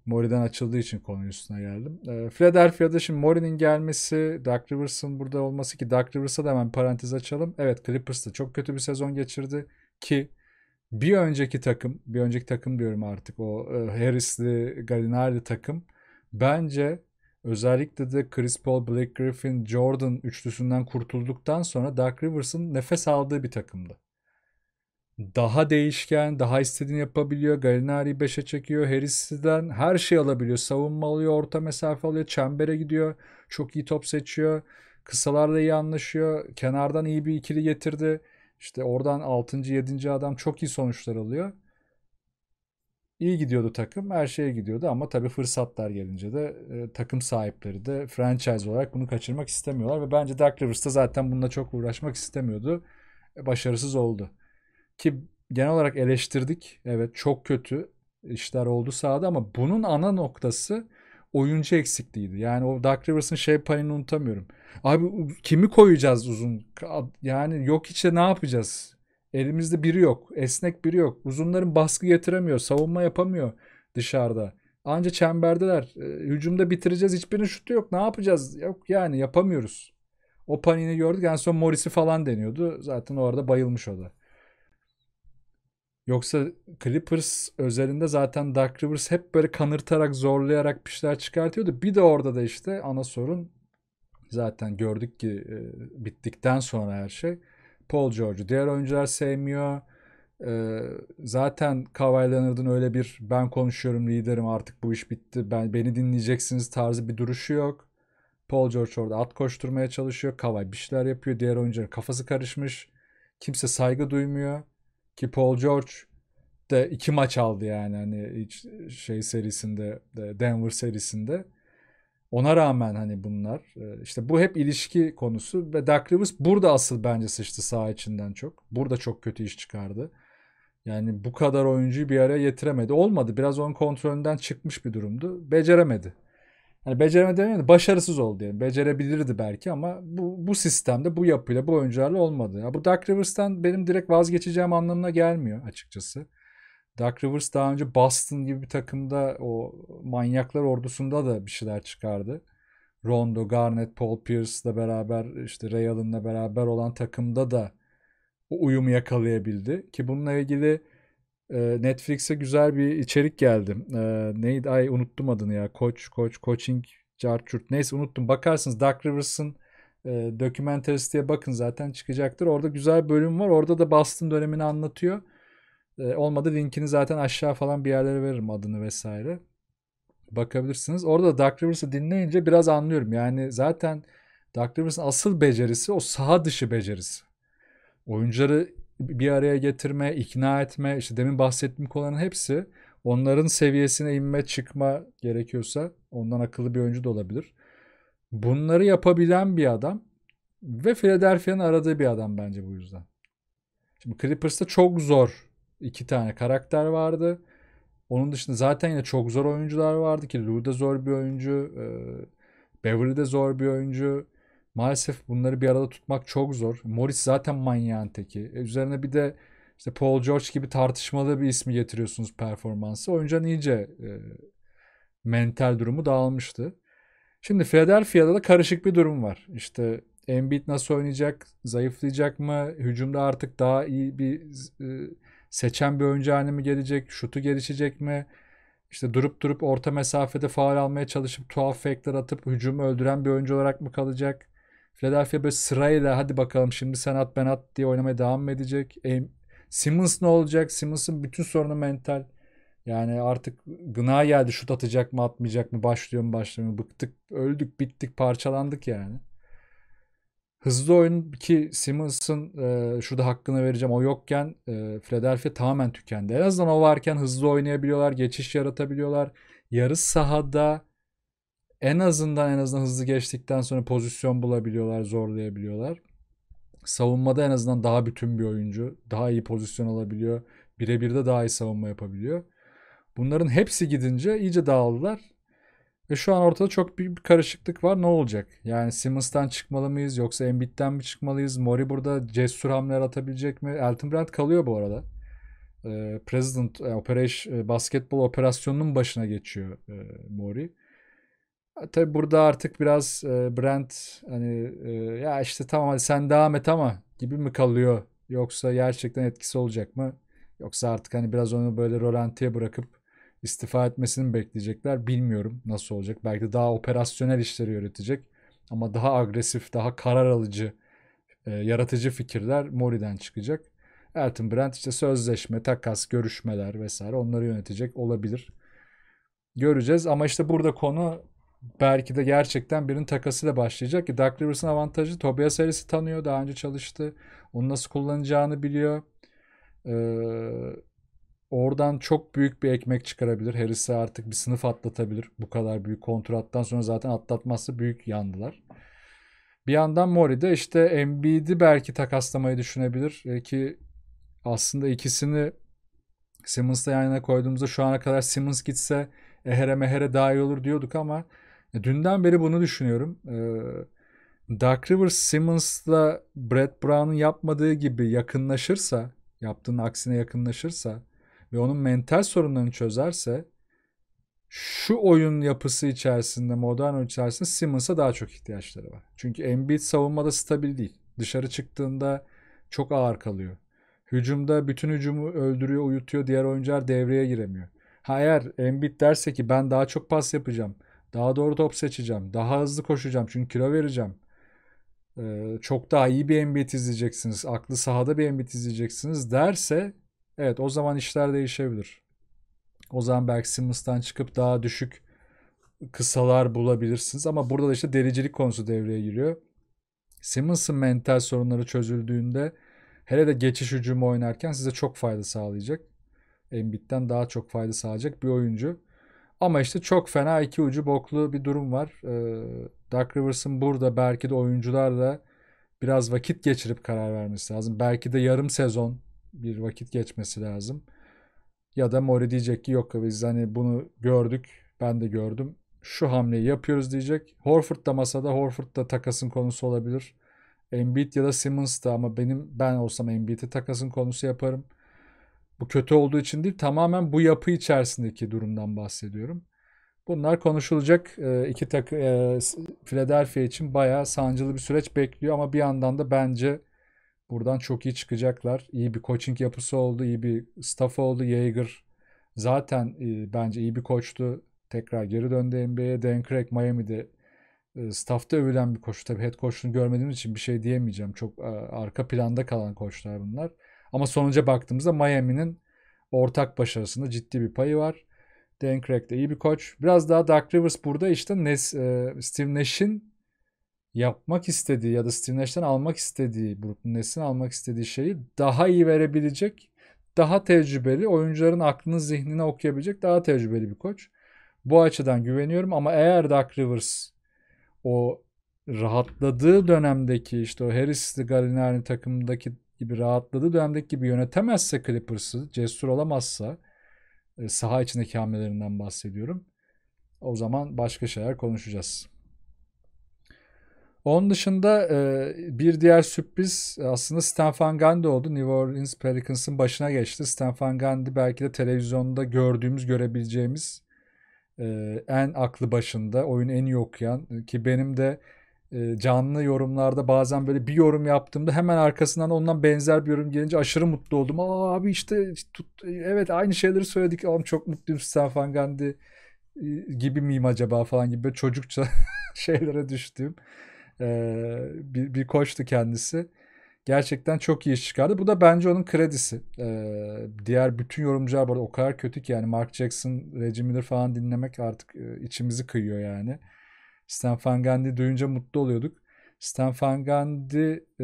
Mori'den açıldığı için konu üstüne geldim. E, Philadelphia'da şimdi Mori'nin gelmesi, Dark Rivers'ın burada olması ki Dark Rivers'a da hemen parantez açalım. Evet Clippers'ta çok kötü bir sezon geçirdi ki bir önceki takım, bir önceki takım diyorum artık o e, Harris'li Galinari takım bence özellikle de Chris Paul, Blake Griffin, Jordan üçlüsünden kurtulduktan sonra Dark Rivers'ın nefes aldığı bir takımdı. Daha değişken, daha istediğini yapabiliyor. Galinari 5'e çekiyor. Harris'den her şey alabiliyor. Savunma alıyor, orta mesafe alıyor, çembere gidiyor. Çok iyi top seçiyor. Kısalarla iyi anlaşıyor. Kenardan iyi bir ikili getirdi. İşte oradan 6. 7. adam çok iyi sonuçlar alıyor. İyi gidiyordu takım, her şeye gidiyordu ama tabii fırsatlar gelince de e, takım sahipleri de franchise olarak bunu kaçırmak istemiyorlar ve bence Dark Rivers da zaten bununla çok uğraşmak istemiyordu. E, başarısız oldu. Ki genel olarak eleştirdik. Evet çok kötü işler oldu sahada ama bunun ana noktası oyuncu eksikliğiydi. Yani o Dark Rivers'ın şey paniğini unutamıyorum. Abi kimi koyacağız uzun? Yani yok içe ne yapacağız? Elimizde biri yok. Esnek biri yok. Uzunların baskı getiremiyor. Savunma yapamıyor dışarıda. Anca çemberdeler. E, hücumda bitireceğiz. Hiçbirinin şutu yok. Ne yapacağız? Yok yani yapamıyoruz. O panini gördük. En son Morris'i falan deniyordu. Zaten orada bayılmış o da. Yoksa Clippers özelinde zaten Dark Rivers hep böyle kanırtarak zorlayarak bir şeyler çıkartıyordu. Bir de orada da işte ana sorun zaten gördük ki e, bittikten sonra her şey. Paul George'u diğer oyuncular sevmiyor. E, zaten Kawhi Leonard'ın öyle bir ben konuşuyorum liderim artık bu iş bitti ben beni dinleyeceksiniz tarzı bir duruşu yok. Paul George orada at koşturmaya çalışıyor. Kawhi bir şeyler yapıyor. Diğer oyuncuların kafası karışmış. Kimse saygı duymuyor. Ki Paul George de iki maç aldı yani hani hiç şey serisinde e, Denver serisinde. Ona rağmen hani bunlar e, işte bu hep ilişki konusu ve Doug Rivers burada asıl bence sıçtı saha içinden çok. Burada çok kötü iş çıkardı. Yani bu kadar oyuncuyu bir araya getiremedi. Olmadı. Biraz onun kontrolünden çıkmış bir durumdu. Beceremedi hani beceremedi demiyorum başarısız oldu yani. Becerebilirdi belki ama bu, bu sistemde bu yapıyla bu oyuncularla olmadı. Ya bu Dark Rivers'tan benim direkt vazgeçeceğim anlamına gelmiyor açıkçası. Dark Rivers daha önce Boston gibi bir takımda o manyaklar ordusunda da bir şeyler çıkardı. Rondo, Garnett, Paul Pierce'la beraber işte Ray Allen'la beraber olan takımda da o uyumu yakalayabildi. Ki bununla ilgili ee, Netflix'e güzel bir içerik geldi. Ee, neydi? Ay unuttum adını ya. Koç, koç, coaching, carçurt. Neyse unuttum. Bakarsınız Duck Rivers'ın e, diye bakın zaten çıkacaktır. Orada güzel bölüm var. Orada da Boston dönemini anlatıyor. Ee, olmadı linkini zaten aşağı falan bir yerlere veririm adını vesaire. Bakabilirsiniz. Orada Duck Rivers'ı dinleyince biraz anlıyorum. Yani zaten Duck Rivers'ın asıl becerisi o saha dışı becerisi. Oyuncuları bir araya getirme, ikna etme, işte demin bahsettiğim konuların hepsi onların seviyesine inme, çıkma gerekiyorsa ondan akıllı bir oyuncu da olabilir. Bunları yapabilen bir adam ve Philadelphia'nın aradığı bir adam bence bu yüzden. Şimdi Clippers'ta çok zor iki tane karakter vardı. Onun dışında zaten yine çok zor oyuncular vardı ki Lou da zor bir oyuncu. Beverly de zor bir oyuncu. Maalesef bunları bir arada tutmak çok zor. Morris zaten manyağın teki. E üzerine bir de işte Paul George gibi tartışmalı bir ismi getiriyorsunuz performansı. Oyuncan iyice e, mental durumu dağılmıştı. Şimdi Philadelphia'da da karışık bir durum var. İşte Embiid nasıl oynayacak? Zayıflayacak mı? Hücumda artık daha iyi bir e, seçen bir oyuncu haline mi gelecek? Şutu gelişecek mi? İşte durup durup orta mesafede faal almaya çalışıp tuhaf fake'ler atıp hücumu öldüren bir oyuncu olarak mı kalacak? Philadelphia böyle sırayla hadi bakalım şimdi sen at ben at diye oynamaya devam mı edecek? E, Simmons ne olacak? Simmons'ın bütün sorunu mental. Yani artık gına geldi şut atacak mı atmayacak mı başlıyor mu başlamıyor mu bıktık öldük bittik parçalandık yani. Hızlı oyun ki Simmons'ın e, şurada hakkını vereceğim o yokken e, Philadelphia tamamen tükendi. En azından o varken hızlı oynayabiliyorlar geçiş yaratabiliyorlar. Yarı sahada en azından en azından hızlı geçtikten sonra pozisyon bulabiliyorlar, zorlayabiliyorlar. Savunmada en azından daha bütün bir oyuncu. Daha iyi pozisyon alabiliyor. Birebir de daha iyi savunma yapabiliyor. Bunların hepsi gidince iyice dağıldılar. Ve şu an ortada çok büyük bir karışıklık var. Ne olacak? Yani Simmons'tan çıkmalı mıyız? Yoksa Embiid'den mi çıkmalıyız? Mori burada cesur hamleler atabilecek mi? Elton Brand kalıyor bu arada. Ee, President e, Operation, e, Basketbol operasyonunun başına geçiyor e, Mori. E, Tabi burada artık biraz e, Brent hani e, ya işte tamam hadi sen devam et ama gibi mi kalıyor? Yoksa gerçekten etkisi olacak mı? Yoksa artık hani biraz onu böyle rolantiye bırakıp istifa etmesini bekleyecekler. Bilmiyorum nasıl olacak. Belki daha operasyonel işleri yönetecek. Ama daha agresif, daha karar alıcı, e, yaratıcı fikirler Mori'den çıkacak. Elton Brent işte sözleşme, takas, görüşmeler vesaire onları yönetecek olabilir. Göreceğiz ama işte burada konu belki de gerçekten birinin takasıyla başlayacak ki Doug Rivers'ın avantajı Tobias Harris'i tanıyor. Daha önce çalıştı. Onu nasıl kullanacağını biliyor. Ee, oradan çok büyük bir ekmek çıkarabilir. Harris'e artık bir sınıf atlatabilir. Bu kadar büyük kontrattan sonra zaten atlatması büyük yandılar. Bir yandan Mori de işte Embiid'i belki takaslamayı düşünebilir. E, ki aslında ikisini Simmons'la yan yana koyduğumuzda şu ana kadar Simmons gitse ehere mehere daha iyi olur diyorduk ama e, dünden beri bunu düşünüyorum. Ee, Dark River Simmons'la Brett Brown'un yapmadığı gibi yakınlaşırsa, yaptığının aksine yakınlaşırsa ve onun mental sorunlarını çözerse şu oyun yapısı içerisinde, modern oyun içerisinde Simmons'a daha çok ihtiyaçları var. Çünkü Embiid savunmada stabil değil. Dışarı çıktığında çok ağır kalıyor. Hücumda bütün hücumu öldürüyor, uyutuyor. Diğer oyuncular devreye giremiyor. Ha eğer Embiid derse ki ben daha çok pas yapacağım. Daha doğru top seçeceğim. Daha hızlı koşacağım çünkü kilo vereceğim. Ee, çok daha iyi bir NBA izleyeceksiniz. Aklı sahada bir NBA izleyeceksiniz derse evet o zaman işler değişebilir. O zaman belki Simmons'tan çıkıp daha düşük kısalar bulabilirsiniz. Ama burada da işte dericilik konusu devreye giriyor. Simmons'ın mental sorunları çözüldüğünde hele de geçiş hücumu oynarken size çok fayda sağlayacak. Embiid'den daha çok fayda sağlayacak bir oyuncu. Ama işte çok fena iki ucu boklu bir durum var. Ee, Dark Rivers'ın burada belki de oyuncularla biraz vakit geçirip karar vermesi lazım. Belki de yarım sezon bir vakit geçmesi lazım. Ya da Mori diyecek ki yok biz hani bunu gördük. Ben de gördüm. Şu hamleyi yapıyoruz diyecek. Horford da masada. Horford da takasın konusu olabilir. Embiid ya da Simmons da ama benim ben olsam Embiid'i takasın konusu yaparım. Bu kötü olduğu için değil tamamen bu yapı içerisindeki durumdan bahsediyorum. Bunlar konuşulacak ee, iki takı e, Philadelphia için bayağı sancılı bir süreç bekliyor ama bir yandan da bence buradan çok iyi çıkacaklar. İyi bir coaching yapısı oldu, iyi bir staff oldu. Jaeger zaten e, bence iyi bir koçtu. Tekrar geri döndü NBA'ye. Dan Craig Miami'de e, staffta övülen bir koçtu. Tabii head coach'unu görmediğimiz için bir şey diyemeyeceğim. Çok e, arka planda kalan koçlar bunlar. Ama sonuca baktığımızda Miami'nin ortak başarısında ciddi bir payı var. Dan Craig de iyi bir koç. Biraz daha Dark Rivers burada işte Nes, e, Steve Nash'in yapmak istediği ya da Steve Nash'ten almak istediği, Brooklyn Nets'in almak istediği şeyi daha iyi verebilecek, daha tecrübeli, oyuncuların aklını zihnini okuyabilecek daha tecrübeli bir koç. Bu açıdan güveniyorum ama eğer Dark Rivers o rahatladığı dönemdeki işte o Harris Galinari takımdaki gibi rahatladığı dönemdeki gibi yönetemezse Clippers'ı, cesur olamazsa e, saha içindeki hamlelerinden bahsediyorum. O zaman başka şeyler konuşacağız. Onun dışında e, bir diğer sürpriz e, aslında Stan Van Gundy oldu. New Orleans Pelicans'ın başına geçti. Stan Van Gundy belki de televizyonda gördüğümüz, görebileceğimiz e, en aklı başında, oyun en iyi okuyan ki benim de e, canlı yorumlarda bazen böyle bir yorum yaptığımda hemen arkasından ondan benzer bir yorum gelince aşırı mutlu oldum. Aa abi işte tut, evet aynı şeyleri söyledik. Oğlum çok mutluyum Stan Van Gundy e, gibi miyim acaba falan gibi böyle çocukça [LAUGHS] şeylere düştüğüm ee, bir, bir koçtu kendisi. Gerçekten çok iyi iş çıkardı. Bu da bence onun kredisi. Ee, diğer bütün yorumcular bu arada o kadar kötü ki yani Mark Jackson, Reggie Miller falan dinlemek artık e, içimizi kıyıyor yani. Stan Van Gundy duyunca mutlu oluyorduk. Stan Van Gundy e,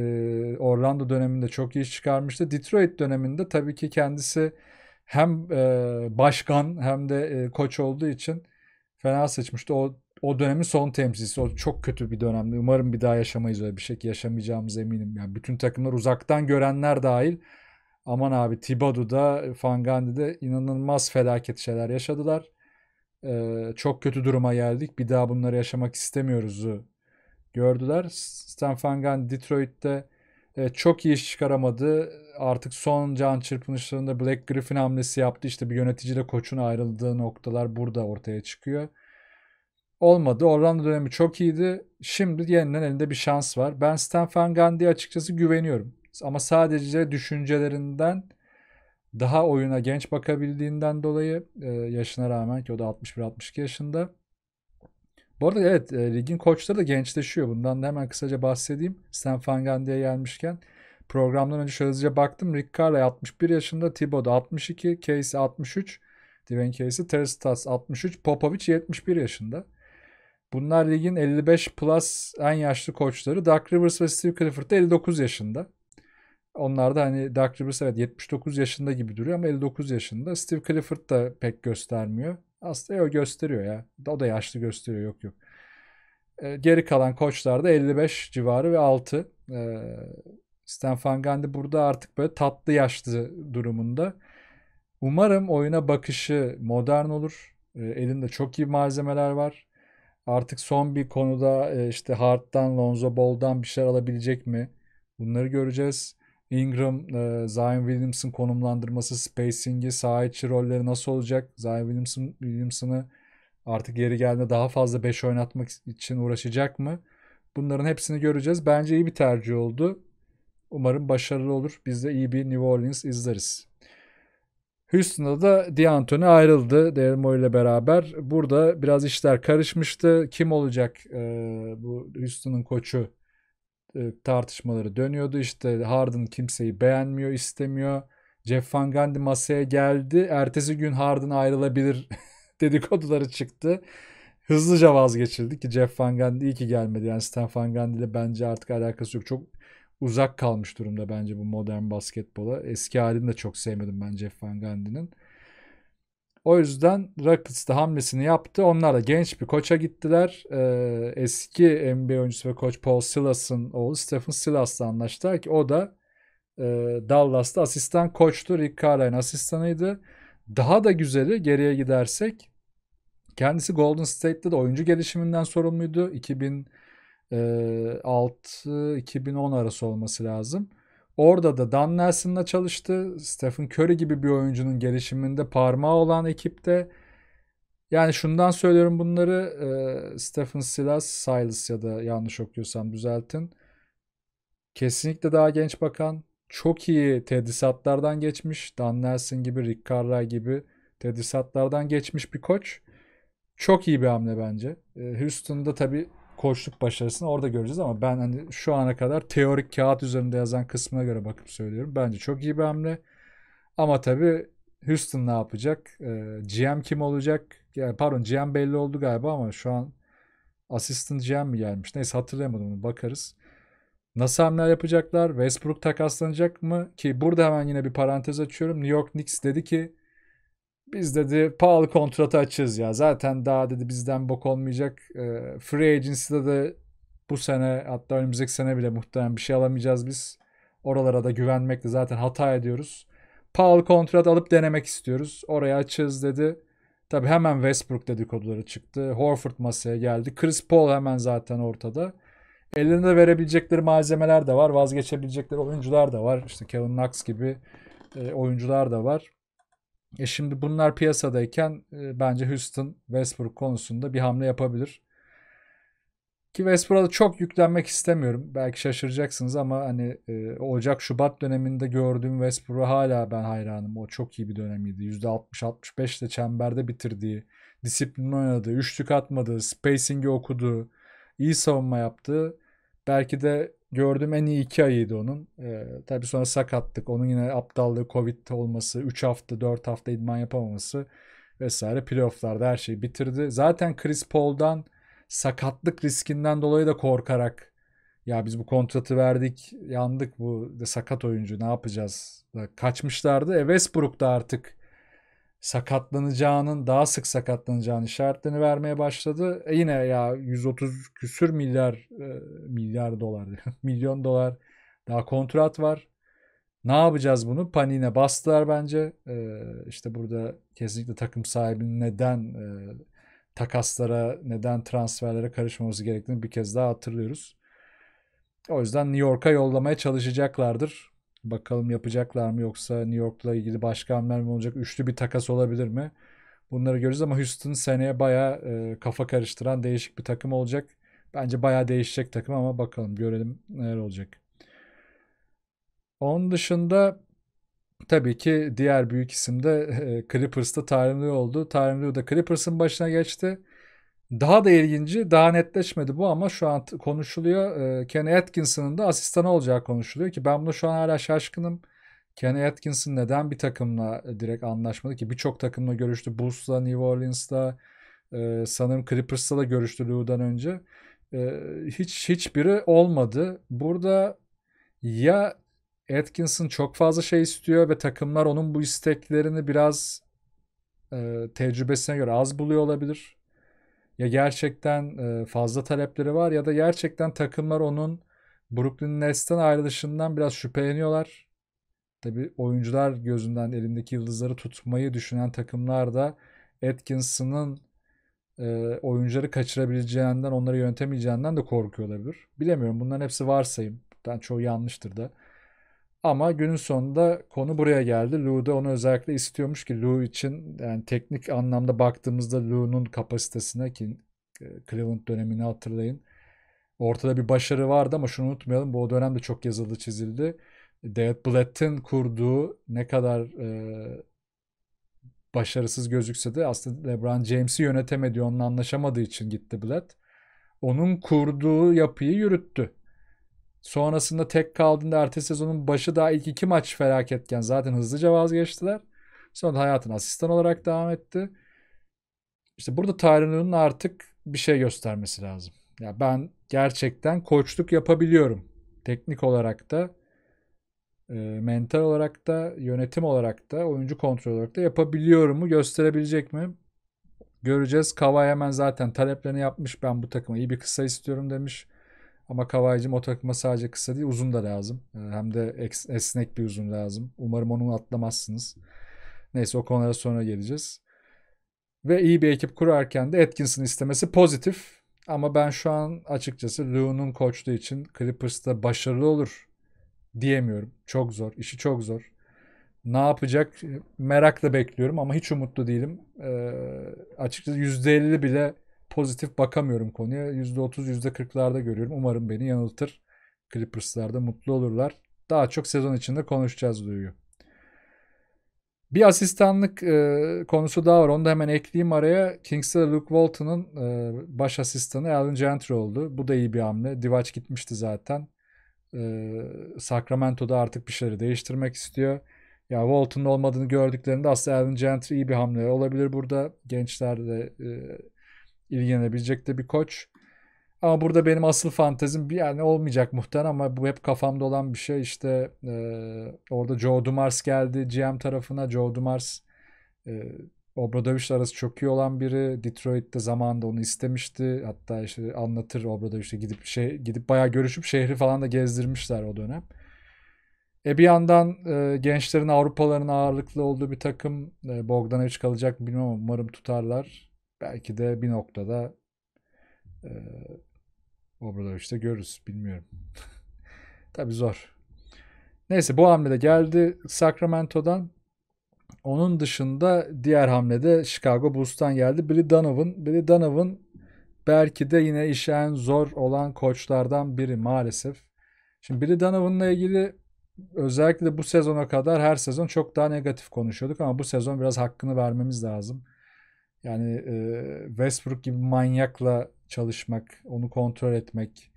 Orlando döneminde çok iyi iş çıkarmıştı. Detroit döneminde tabii ki kendisi hem e, başkan hem de e, koç olduğu için fena seçmişti. O o dönemin son temsilcisi. O çok kötü bir dönemdi. Umarım bir daha yaşamayız öyle bir şey. Yaşamayacağımız eminim. Yani bütün takımlar uzaktan görenler dahil. Aman abi Tibadu'da, Fangandi'de inanılmaz felaket şeyler yaşadılar e, çok kötü duruma geldik. Bir daha bunları yaşamak istemiyoruz'u gördüler. Stan Van Gundy Detroit'te e, çok iyi iş çıkaramadı. Artık son can çırpınışlarında Black Griffin hamlesi yaptı. İşte bir yöneticiyle koçun ayrıldığı noktalar burada ortaya çıkıyor. Olmadı. Orlando dönemi çok iyiydi. Şimdi yeniden elinde bir şans var. Ben Stan Van Gundy'ye açıkçası güveniyorum. Ama sadece düşüncelerinden daha oyuna genç bakabildiğinden dolayı e, yaşına rağmen ki o da 61-62 yaşında. Bu arada evet e, ligin koçları da gençleşiyor. Bundan da hemen kısaca bahsedeyim. Stan Fangandi'ye gelmişken programdan önce şöyle hızlıca baktım. Rick Carley 61 yaşında, Thibaut da 62, Casey 63, Dwayne Casey, Terestas 63, Popovic 71 yaşında. Bunlar ligin 55 plus en yaşlı koçları. Doug Rivers ve Steve Clifford da 59 yaşında onlarda hani Dark Rivers evet 79 yaşında gibi duruyor ama 59 yaşında. Steve Clifford da pek göstermiyor. Aslında e, o gösteriyor ya. O da yaşlı gösteriyor yok yok. E, geri kalan koçlarda 55 civarı ve 6. E, Stan Van Gundy burada artık böyle tatlı yaşlı durumunda. Umarım oyuna bakışı modern olur. E, elinde çok iyi malzemeler var. Artık son bir konuda işte Hart'tan, Lonzo Ball'dan bir şeyler alabilecek mi? Bunları göreceğiz. Ingram, e, Zion Williamson konumlandırması, spacing'i, saha içi rolleri nasıl olacak? Zion Williamson, Williamson'ı artık geri geldiğinde daha fazla 5 oynatmak için uğraşacak mı? Bunların hepsini göreceğiz. Bence iyi bir tercih oldu. Umarım başarılı olur. Biz de iyi bir New Orleans izleriz. Houston'da da D'Antoni ayrıldı Delmo ile beraber. Burada biraz işler karışmıştı. Kim olacak e, bu Houston'ın koçu e, tartışmaları dönüyordu. İşte Harden kimseyi beğenmiyor, istemiyor. Jeff Van Gundy masaya geldi. Ertesi gün Harden ayrılabilir [LAUGHS] dedikoduları çıktı. Hızlıca vazgeçildi ki Jeff Van Gundy iyi ki gelmedi. Yani Stan Van Gundy ile bence artık alakası yok. Çok uzak kalmış durumda bence bu modern basketbola. Eski halini de çok sevmedim ben Jeff Van Gundy'nin. O yüzden Rockets de hamlesini yaptı. Onlar da genç bir koça gittiler. Ee, eski NBA oyuncusu ve koç Paul Silas'ın oğlu Stephen Silas'la anlaştılar ki o da e, Dallas'ta asistan koçtu. Rick Carlisle'ın asistanıydı. Daha da güzeli geriye gidersek kendisi Golden State'te de oyuncu gelişiminden sorumluydu. 2006-2010 e, arası olması lazım. Orada da Dan Nelson'la çalıştı. Stephen Curry gibi bir oyuncunun gelişiminde parmağı olan ekipte. Yani şundan söylüyorum bunları e, Stephen Silas, Silas ya da yanlış okuyorsam düzeltin. Kesinlikle daha genç bakan. Çok iyi tedrisatlardan geçmiş. Dan Nelson gibi, Rick Carlisle gibi tedrisatlardan geçmiş bir koç. Çok iyi bir hamle bence. E, Houston'da tabii koçluk başarısını orada göreceğiz ama ben hani şu ana kadar teorik kağıt üzerinde yazan kısmına göre bakıp söylüyorum. Bence çok iyi bir hamle. Ama tabii Houston ne yapacak? E, ee, GM kim olacak? Yani pardon GM belli oldu galiba ama şu an assistant GM mi gelmiş? Neyse hatırlayamadım bakarız. Nasıl hamleler yapacaklar? Westbrook takaslanacak mı? Ki burada hemen yine bir parantez açıyorum. New York Knicks dedi ki biz dedi pahalı kontratı açız ya. Zaten daha dedi bizden bok olmayacak. E, free agency'de de bu sene hatta önümüzdeki sene bile muhtemelen bir şey alamayacağız biz. Oralara da güvenmekle zaten hata ediyoruz. Pahalı kontrat alıp denemek istiyoruz. Oraya açız dedi. Tabi hemen Westbrook dedikoduları çıktı. Horford masaya geldi. Chris Paul hemen zaten ortada. Ellerinde verebilecekleri malzemeler de var. Vazgeçebilecekleri oyuncular da var. İşte Kevin Knox gibi e, oyuncular da var. E şimdi bunlar piyasadayken e, bence Houston Westbrook konusunda bir hamle yapabilir. Ki Westbrook'a çok yüklenmek istemiyorum. Belki şaşıracaksınız ama hani e, Ocak Şubat döneminde gördüğüm Westbrook'a hala ben hayranım. O çok iyi bir dönemiydi. %60-65 ile çemberde bitirdiği, disiplin oynadığı, üçlük atmadığı, spacing'i okuduğu, iyi savunma yaptığı belki de gördüğüm en iyi iki ayıydı onun. Ee, tabii sonra sakattık. onun yine aptallığı, Covid olması, 3 hafta, 4 hafta idman yapamaması vesaire playofflarda her şeyi bitirdi. Zaten Chris Paul'dan sakatlık riskinden dolayı da korkarak ya biz bu kontratı verdik yandık bu de sakat oyuncu ne yapacağız kaçmışlardı. E Westbrook da artık sakatlanacağının daha sık sakatlanacağını işaretlerini vermeye başladı. E yine ya 130 küsür milyar e, milyar dolar [LAUGHS] milyon dolar daha kontrat var. Ne yapacağız bunu? panine bastılar bence. E, işte burada kesinlikle takım sahibinin neden e, takaslara neden transferlere karışmaması gerektiğini bir kez daha hatırlıyoruz. O yüzden New York'a yollamaya çalışacaklardır. Bakalım yapacaklar mı yoksa New York'la ilgili başka hamleler mi olacak? Üçlü bir takas olabilir mi? Bunları göreceğiz ama Houston seneye baya e, kafa karıştıran değişik bir takım olacak. Bence baya değişecek takım ama bakalım görelim neler olacak. Onun dışında tabii ki diğer büyük isim de e, Clippers'ta Tyron oldu. Tyron Lue da Clippers'ın başına geçti. Daha da ilginci daha netleşmedi bu ama şu an konuşuluyor. Ee, Kenny Atkinson'ın da asistanı olacağı konuşuluyor ki ben bunu şu an hala şaşkınım. Kenny Atkinson neden bir takımla direkt anlaşmadı ki? Birçok takımla görüştü. Bulls'la, New Orleans'la, e, sanırım Clippers'la da görüştü Lou'dan önce. E, hiç hiçbiri olmadı. Burada ya Atkinson çok fazla şey istiyor ve takımlar onun bu isteklerini biraz e, tecrübesine göre az buluyor olabilir ya gerçekten fazla talepleri var ya da gerçekten takımlar onun Brooklyn Nets'ten ayrılışından biraz şüpheleniyorlar. Tabi oyuncular gözünden elindeki yıldızları tutmayı düşünen takımlar da Atkinson'ın e, oyuncuları kaçırabileceğinden, onları yönetemeyeceğinden de korkuyor olabilir. Bilemiyorum. Bunların hepsi varsayım. Ben çoğu yanlıştır da. Ama günün sonunda konu buraya geldi. Lou da onu özellikle istiyormuş ki Lou için yani teknik anlamda baktığımızda Lou'nun kapasitesine ki e, Cleveland dönemini hatırlayın. Ortada bir başarı vardı ama şunu unutmayalım bu o dönemde çok yazıldı çizildi. David Blatt'in kurduğu ne kadar e, başarısız gözükse de aslında LeBron James'i yönetemedi onunla anlaşamadığı için gitti Blatt. Onun kurduğu yapıyı yürüttü. Sonrasında tek kaldığında ertesi sezonun başı daha ilk iki maç felaketken zaten hızlıca vazgeçtiler. Sonra da hayatına asistan olarak devam etti. İşte burada Tyron'un artık bir şey göstermesi lazım. Ya ben gerçekten koçluk yapabiliyorum. Teknik olarak da, e, mental olarak da, yönetim olarak da, oyuncu kontrol olarak da yapabiliyorum mu, gösterebilecek mi? Göreceğiz. Kava hemen zaten taleplerini yapmış. Ben bu takıma iyi bir kısa istiyorum demiş. Ama Kavai'cim o takıma sadece kısa değil uzun da lazım. Ee, hem de esnek bir uzun lazım. Umarım onu atlamazsınız. Neyse o konulara sonra geleceğiz. Ve iyi bir ekip kurarken de Atkins'ın istemesi pozitif. Ama ben şu an açıkçası Lou'nun koçluğu için Clippers'ta başarılı olur diyemiyorum. Çok zor. işi çok zor. Ne yapacak merakla bekliyorum ama hiç umutlu değilim. Ee, açıkçası %50 bile pozitif bakamıyorum konuya. %30, %40'larda görüyorum. Umarım beni yanıltır. Clippers'lar da mutlu olurlar. Daha çok sezon içinde konuşacağız duyuyor Bir asistanlık e, konusu daha var. Onu da hemen ekleyeyim araya. Kings'te Luke Walton'un e, baş asistanı Alan Gentry oldu. Bu da iyi bir hamle. Divaç gitmişti zaten. E, Sacramento'da artık bir şeyleri değiştirmek istiyor. Ya Walton'un olmadığını gördüklerinde aslında Alan Gentry iyi bir hamle olabilir burada. Gençler de e, ilgilenebilecek de bir koç. Ama burada benim asıl fantezim bir yani olmayacak muhtemelen ama bu hep kafamda olan bir şey. işte e, orada Joe Dumars geldi GM tarafına. Joe Dumars e, Obradoviç'le arası çok iyi olan biri. Detroit'te zamanında onu istemişti. Hatta işte anlatır Obradoviç'le gidip şey gidip bayağı görüşüp şehri falan da gezdirmişler o dönem. E bir yandan e, gençlerin Avrupaların ağırlıklı olduğu bir takım e, Bogdanovic kalacak bilmiyorum umarım tutarlar belki de bir noktada e, Obradoviç'te görürüz. Bilmiyorum. [LAUGHS] Tabii zor. Neyse bu hamlede geldi Sacramento'dan. Onun dışında diğer hamlede Chicago Bulls'tan geldi. Billy Donovan. Billy Donovan belki de yine işe en zor olan koçlardan biri maalesef. Şimdi Billy Donovan'la ilgili özellikle bu sezona kadar her sezon çok daha negatif konuşuyorduk ama bu sezon biraz hakkını vermemiz lazım. Yani e, Westbrook gibi manyakla çalışmak, onu kontrol etmek,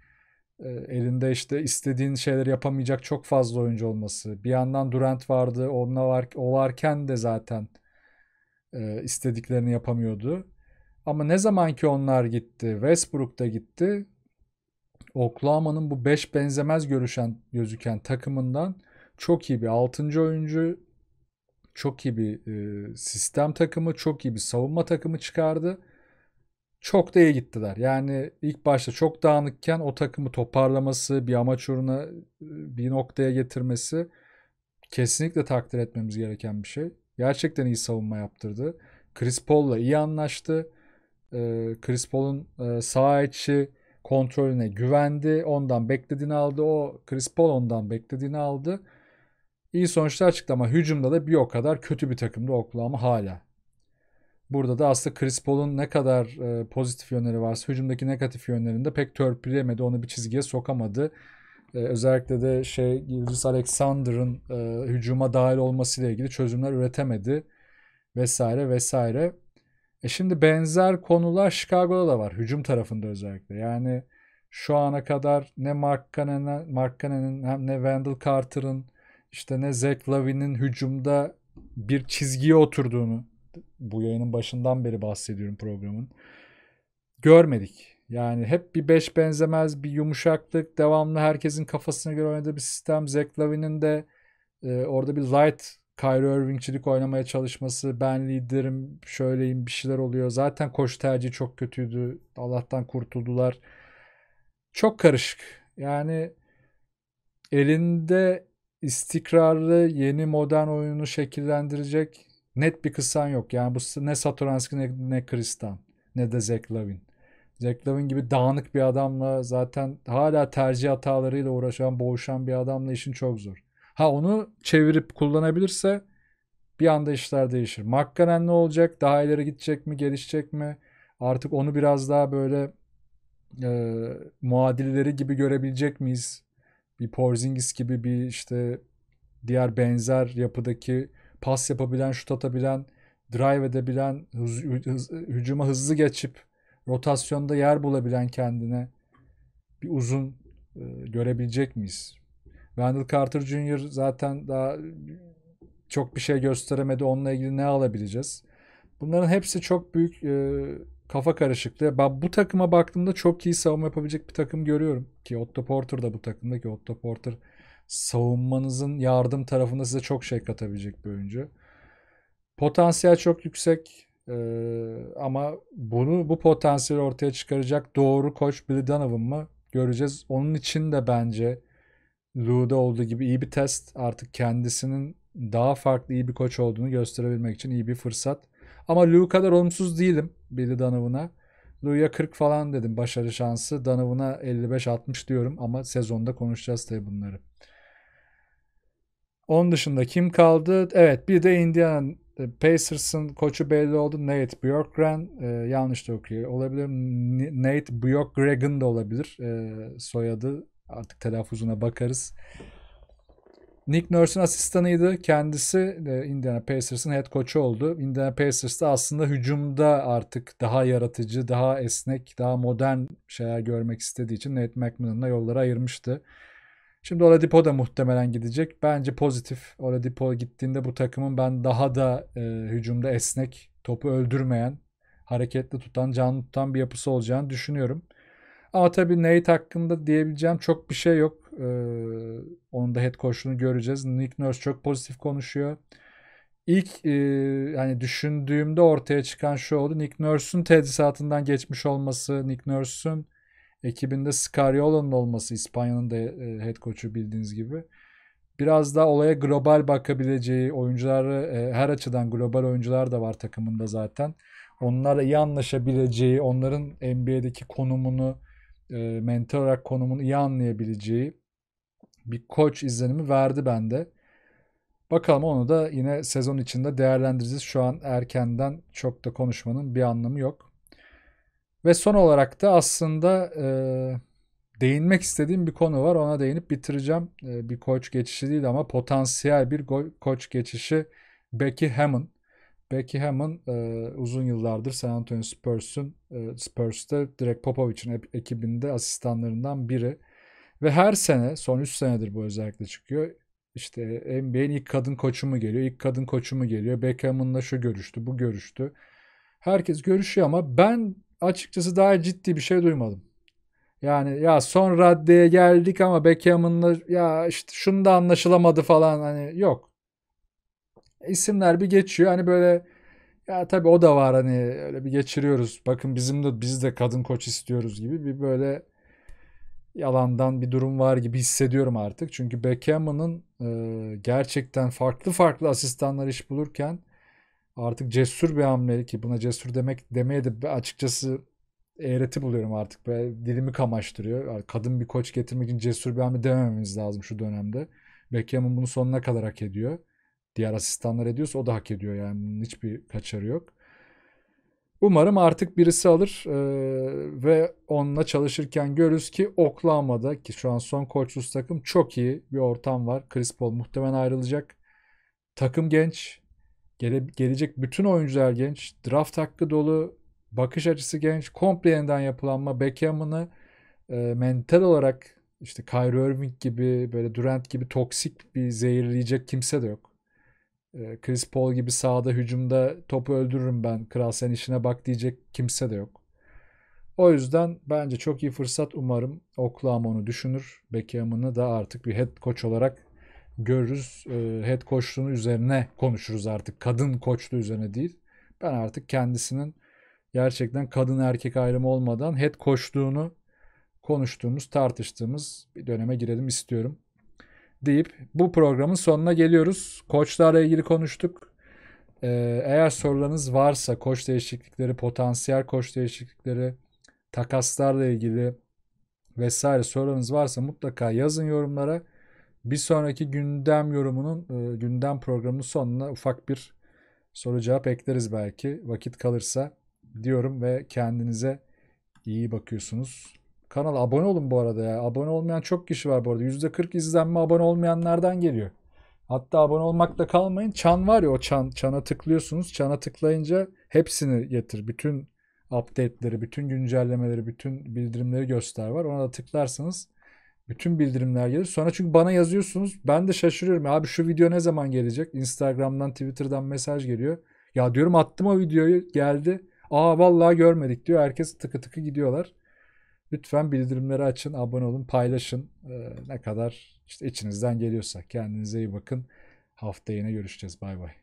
e, elinde işte istediğin şeyler yapamayacak çok fazla oyuncu olması. Bir yandan Durant vardı, onunla var, o varken de zaten e, istediklerini yapamıyordu. Ama ne zaman ki onlar gitti, Westbrook da gitti. Oklahoma'nın bu 5 benzemez görüşen gözüken takımından çok iyi bir 6. oyuncu çok iyi bir e, sistem takımı, çok iyi bir savunma takımı çıkardı. Çok da iyi gittiler. Yani ilk başta çok dağınıkken o takımı toparlaması, bir amaç uğruna e, bir noktaya getirmesi kesinlikle takdir etmemiz gereken bir şey. Gerçekten iyi savunma yaptırdı. Chris Paul'la iyi anlaştı. E, Chris Paul'un e, sağ içi kontrolüne güvendi. Ondan beklediğini aldı. O Chris Paul ondan beklediğini aldı. İyi sonuçlar çıktı ama hücumda da bir o kadar kötü bir takımda Oklahoma hala. Burada da aslında Chris Paul'un ne kadar e, pozitif yönleri varsa hücumdaki negatif yönlerinde pek törpülemedi. Onu bir çizgiye sokamadı. E, özellikle de şey Gilgis Alexander'ın e, hücuma dahil olmasıyla ilgili çözümler üretemedi vesaire vesaire. E şimdi benzer konular Chicago'da da var hücum tarafında özellikle. Yani şu ana kadar ne Mark Cannon'ın hem ne Wendell Carter'ın işte ne Zach Lavin'in hücumda bir çizgiye oturduğunu bu yayının başından beri bahsediyorum programın. Görmedik. Yani hep bir beş benzemez bir yumuşaklık devamlı herkesin kafasına göre oynadığı bir sistem. Zach Lavin'in de e, orada bir light Kyrie Irving'çilik oynamaya çalışması ben liderim şöyleyim bir şeyler oluyor. Zaten koş tercihi çok kötüydü. Allah'tan kurtuldular. Çok karışık. Yani elinde istikrarlı yeni modern oyunu şekillendirecek net bir kısan yok. Yani bu ne Saturanski ne, ne Kristan ne de Zeklavin. Zeklavin gibi dağınık bir adamla zaten hala tercih hatalarıyla uğraşan, boğuşan bir adamla işin çok zor. Ha onu çevirip kullanabilirse bir anda işler değişir. McCann ne olacak? Daha ileri gidecek mi? Gelişecek mi? Artık onu biraz daha böyle e, muadilleri gibi görebilecek miyiz? bir Porzingis gibi bir işte diğer benzer yapıdaki pas yapabilen, şut atabilen, drive edebilen, hız, hız, hücuma hızlı geçip rotasyonda yer bulabilen kendine bir uzun e, görebilecek miyiz? Wendell Carter Jr. zaten daha çok bir şey gösteremedi. Onunla ilgili ne alabileceğiz? Bunların hepsi çok büyük e, kafa karışıklığı. Ben bu takıma baktığımda çok iyi savunma yapabilecek bir takım görüyorum. Ki Otto Porter da bu takımda ki Otto Porter savunmanızın yardım tarafında size çok şey katabilecek bir oyuncu. Potansiyel çok yüksek ee, ama bunu bu potansiyeli ortaya çıkaracak doğru koç Billy Donovan mı göreceğiz. Onun için de bence Lou'da olduğu gibi iyi bir test artık kendisinin daha farklı iyi bir koç olduğunu gösterebilmek için iyi bir fırsat. Ama Lou kadar olumsuz değilim Billy Donovan'a. Lou'ya 40 falan dedim başarı şansı. Donovan'a 55-60 diyorum ama sezonda konuşacağız tabii bunları. Onun dışında kim kaldı? Evet bir de Indiana e, Pacers'ın koçu belli oldu. Nate Bjorkgren. E, yanlış da okuyor. Olabilir. Nate Bjorkgren da olabilir. E, soyadı. Artık telaffuzuna bakarız. Nick Nurse'ın asistanıydı. Kendisi Indiana Pacers'ın head coach'u oldu. Indiana Pacers'ta aslında hücumda artık daha yaratıcı, daha esnek, daha modern şeyler görmek istediği için Nate McMillan'la yolları ayırmıştı. Şimdi Oladipo da muhtemelen gidecek. Bence pozitif. Oladipo gittiğinde bu takımın ben daha da e, hücumda esnek, topu öldürmeyen, hareketli tutan, canlı tutan bir yapısı olacağını düşünüyorum. Ama tabii Nate hakkında diyebileceğim çok bir şey yok onun da head coach'unu göreceğiz. Nick Nurse çok pozitif konuşuyor. İlk yani düşündüğümde ortaya çıkan şu oldu. Nick Nurse'un tedrisatından geçmiş olması, Nick Nurse'un ekibinde Scariola'nın olması İspanya'nın da head coach'u bildiğiniz gibi. Biraz daha olaya global bakabileceği oyuncuları her açıdan global oyuncular da var takımında zaten. Onlarla iyi anlaşabileceği, onların NBA'deki konumunu e, mental olarak konumunu iyi anlayabileceği bir koç izlenimi verdi bende. Bakalım onu da yine sezon içinde değerlendireceğiz. Şu an erkenden çok da konuşmanın bir anlamı yok. Ve son olarak da aslında e, değinmek istediğim bir konu var. Ona değinip bitireceğim. E, bir koç geçişi değil ama potansiyel bir koç geçişi Becky Hammond. Becky Hammond e, uzun yıllardır San Antonio Spurs'un e, Spurs'ta direkt Popovic'in ekibinde asistanlarından biri. Ve her sene son 3 senedir bu özellikle çıkıyor. İşte NBA'nin ilk kadın koçu mu geliyor, ilk kadın koçu mu geliyor, Beckham'ınla şu görüştü, bu görüştü. Herkes görüşüyor ama ben açıkçası daha ciddi bir şey duymadım. Yani ya son raddeye geldik ama Beckham'ınla ya işte şunda anlaşılamadı falan hani yok. İsimler bir geçiyor hani böyle ya tabii o da var hani öyle bir geçiriyoruz. Bakın bizim de biz de kadın koç istiyoruz gibi bir böyle yalandan bir durum var gibi hissediyorum artık. Çünkü Beckham'ın e, gerçekten farklı farklı asistanlar iş bulurken artık cesur bir hamle ki buna cesur demek demeye de açıkçası eğreti buluyorum artık. Böyle dilimi kamaştırıyor. Kadın bir koç getirmek için cesur bir hamle demememiz lazım şu dönemde. Beckham'ın bunu sonuna kadar hak ediyor. Diğer asistanlar ediyorsa o da hak ediyor yani. Bunun hiçbir kaçarı yok. Umarım artık birisi alır e, ve onunla çalışırken görürüz ki Oklahoma'da ki şu an son koçsuz takım çok iyi bir ortam var. Chris Paul muhtemelen ayrılacak. Takım genç. Gele, gelecek bütün oyuncular genç. Draft hakkı dolu. Bakış açısı genç. Komple yeniden yapılanma. Beckham'ını e, mental olarak işte Kyrie Irving gibi böyle Durant gibi toksik bir zehirleyecek kimse de yok. Ee, Chris Paul gibi sahada hücumda topu öldürürüm ben. Kral sen işine bak diyecek kimse de yok. O yüzden bence çok iyi fırsat. Umarım Oklahoma onu düşünür. Beckham'ını da artık bir head coach olarak görürüz. Ee, head coachluğunu üzerine konuşuruz artık. Kadın koçluğu üzerine değil. Ben artık kendisinin gerçekten kadın erkek ayrımı olmadan head coachluğunu konuştuğumuz, tartıştığımız bir döneme girelim istiyorum deyip bu programın sonuna geliyoruz. Koçlarla ilgili konuştuk. Ee, eğer sorularınız varsa koç değişiklikleri, potansiyel koç değişiklikleri, takaslarla ilgili vesaire sorularınız varsa mutlaka yazın yorumlara. Bir sonraki gündem yorumunun, e, gündem programının sonuna ufak bir soru cevap ekleriz belki vakit kalırsa diyorum ve kendinize iyi bakıyorsunuz. Kanala abone olun bu arada ya. Abone olmayan çok kişi var bu arada. %40 izlenme abone olmayanlardan geliyor. Hatta abone olmakla kalmayın. Çan var ya o çan. Çana tıklıyorsunuz. Çana tıklayınca hepsini getir. Bütün update'leri, bütün güncellemeleri, bütün bildirimleri göster var. Ona da tıklarsanız bütün bildirimler gelir. Sonra çünkü bana yazıyorsunuz. Ben de şaşırıyorum. Abi şu video ne zaman gelecek? Instagram'dan, Twitter'dan mesaj geliyor. Ya diyorum attım o videoyu geldi. Aa vallahi görmedik diyor. Herkes tıkı tıkı gidiyorlar. Lütfen bildirimleri açın, abone olun, paylaşın. Ee, ne kadar işte içinizden geliyorsa. Kendinize iyi bakın. Hafta yine görüşeceğiz. Bay bay.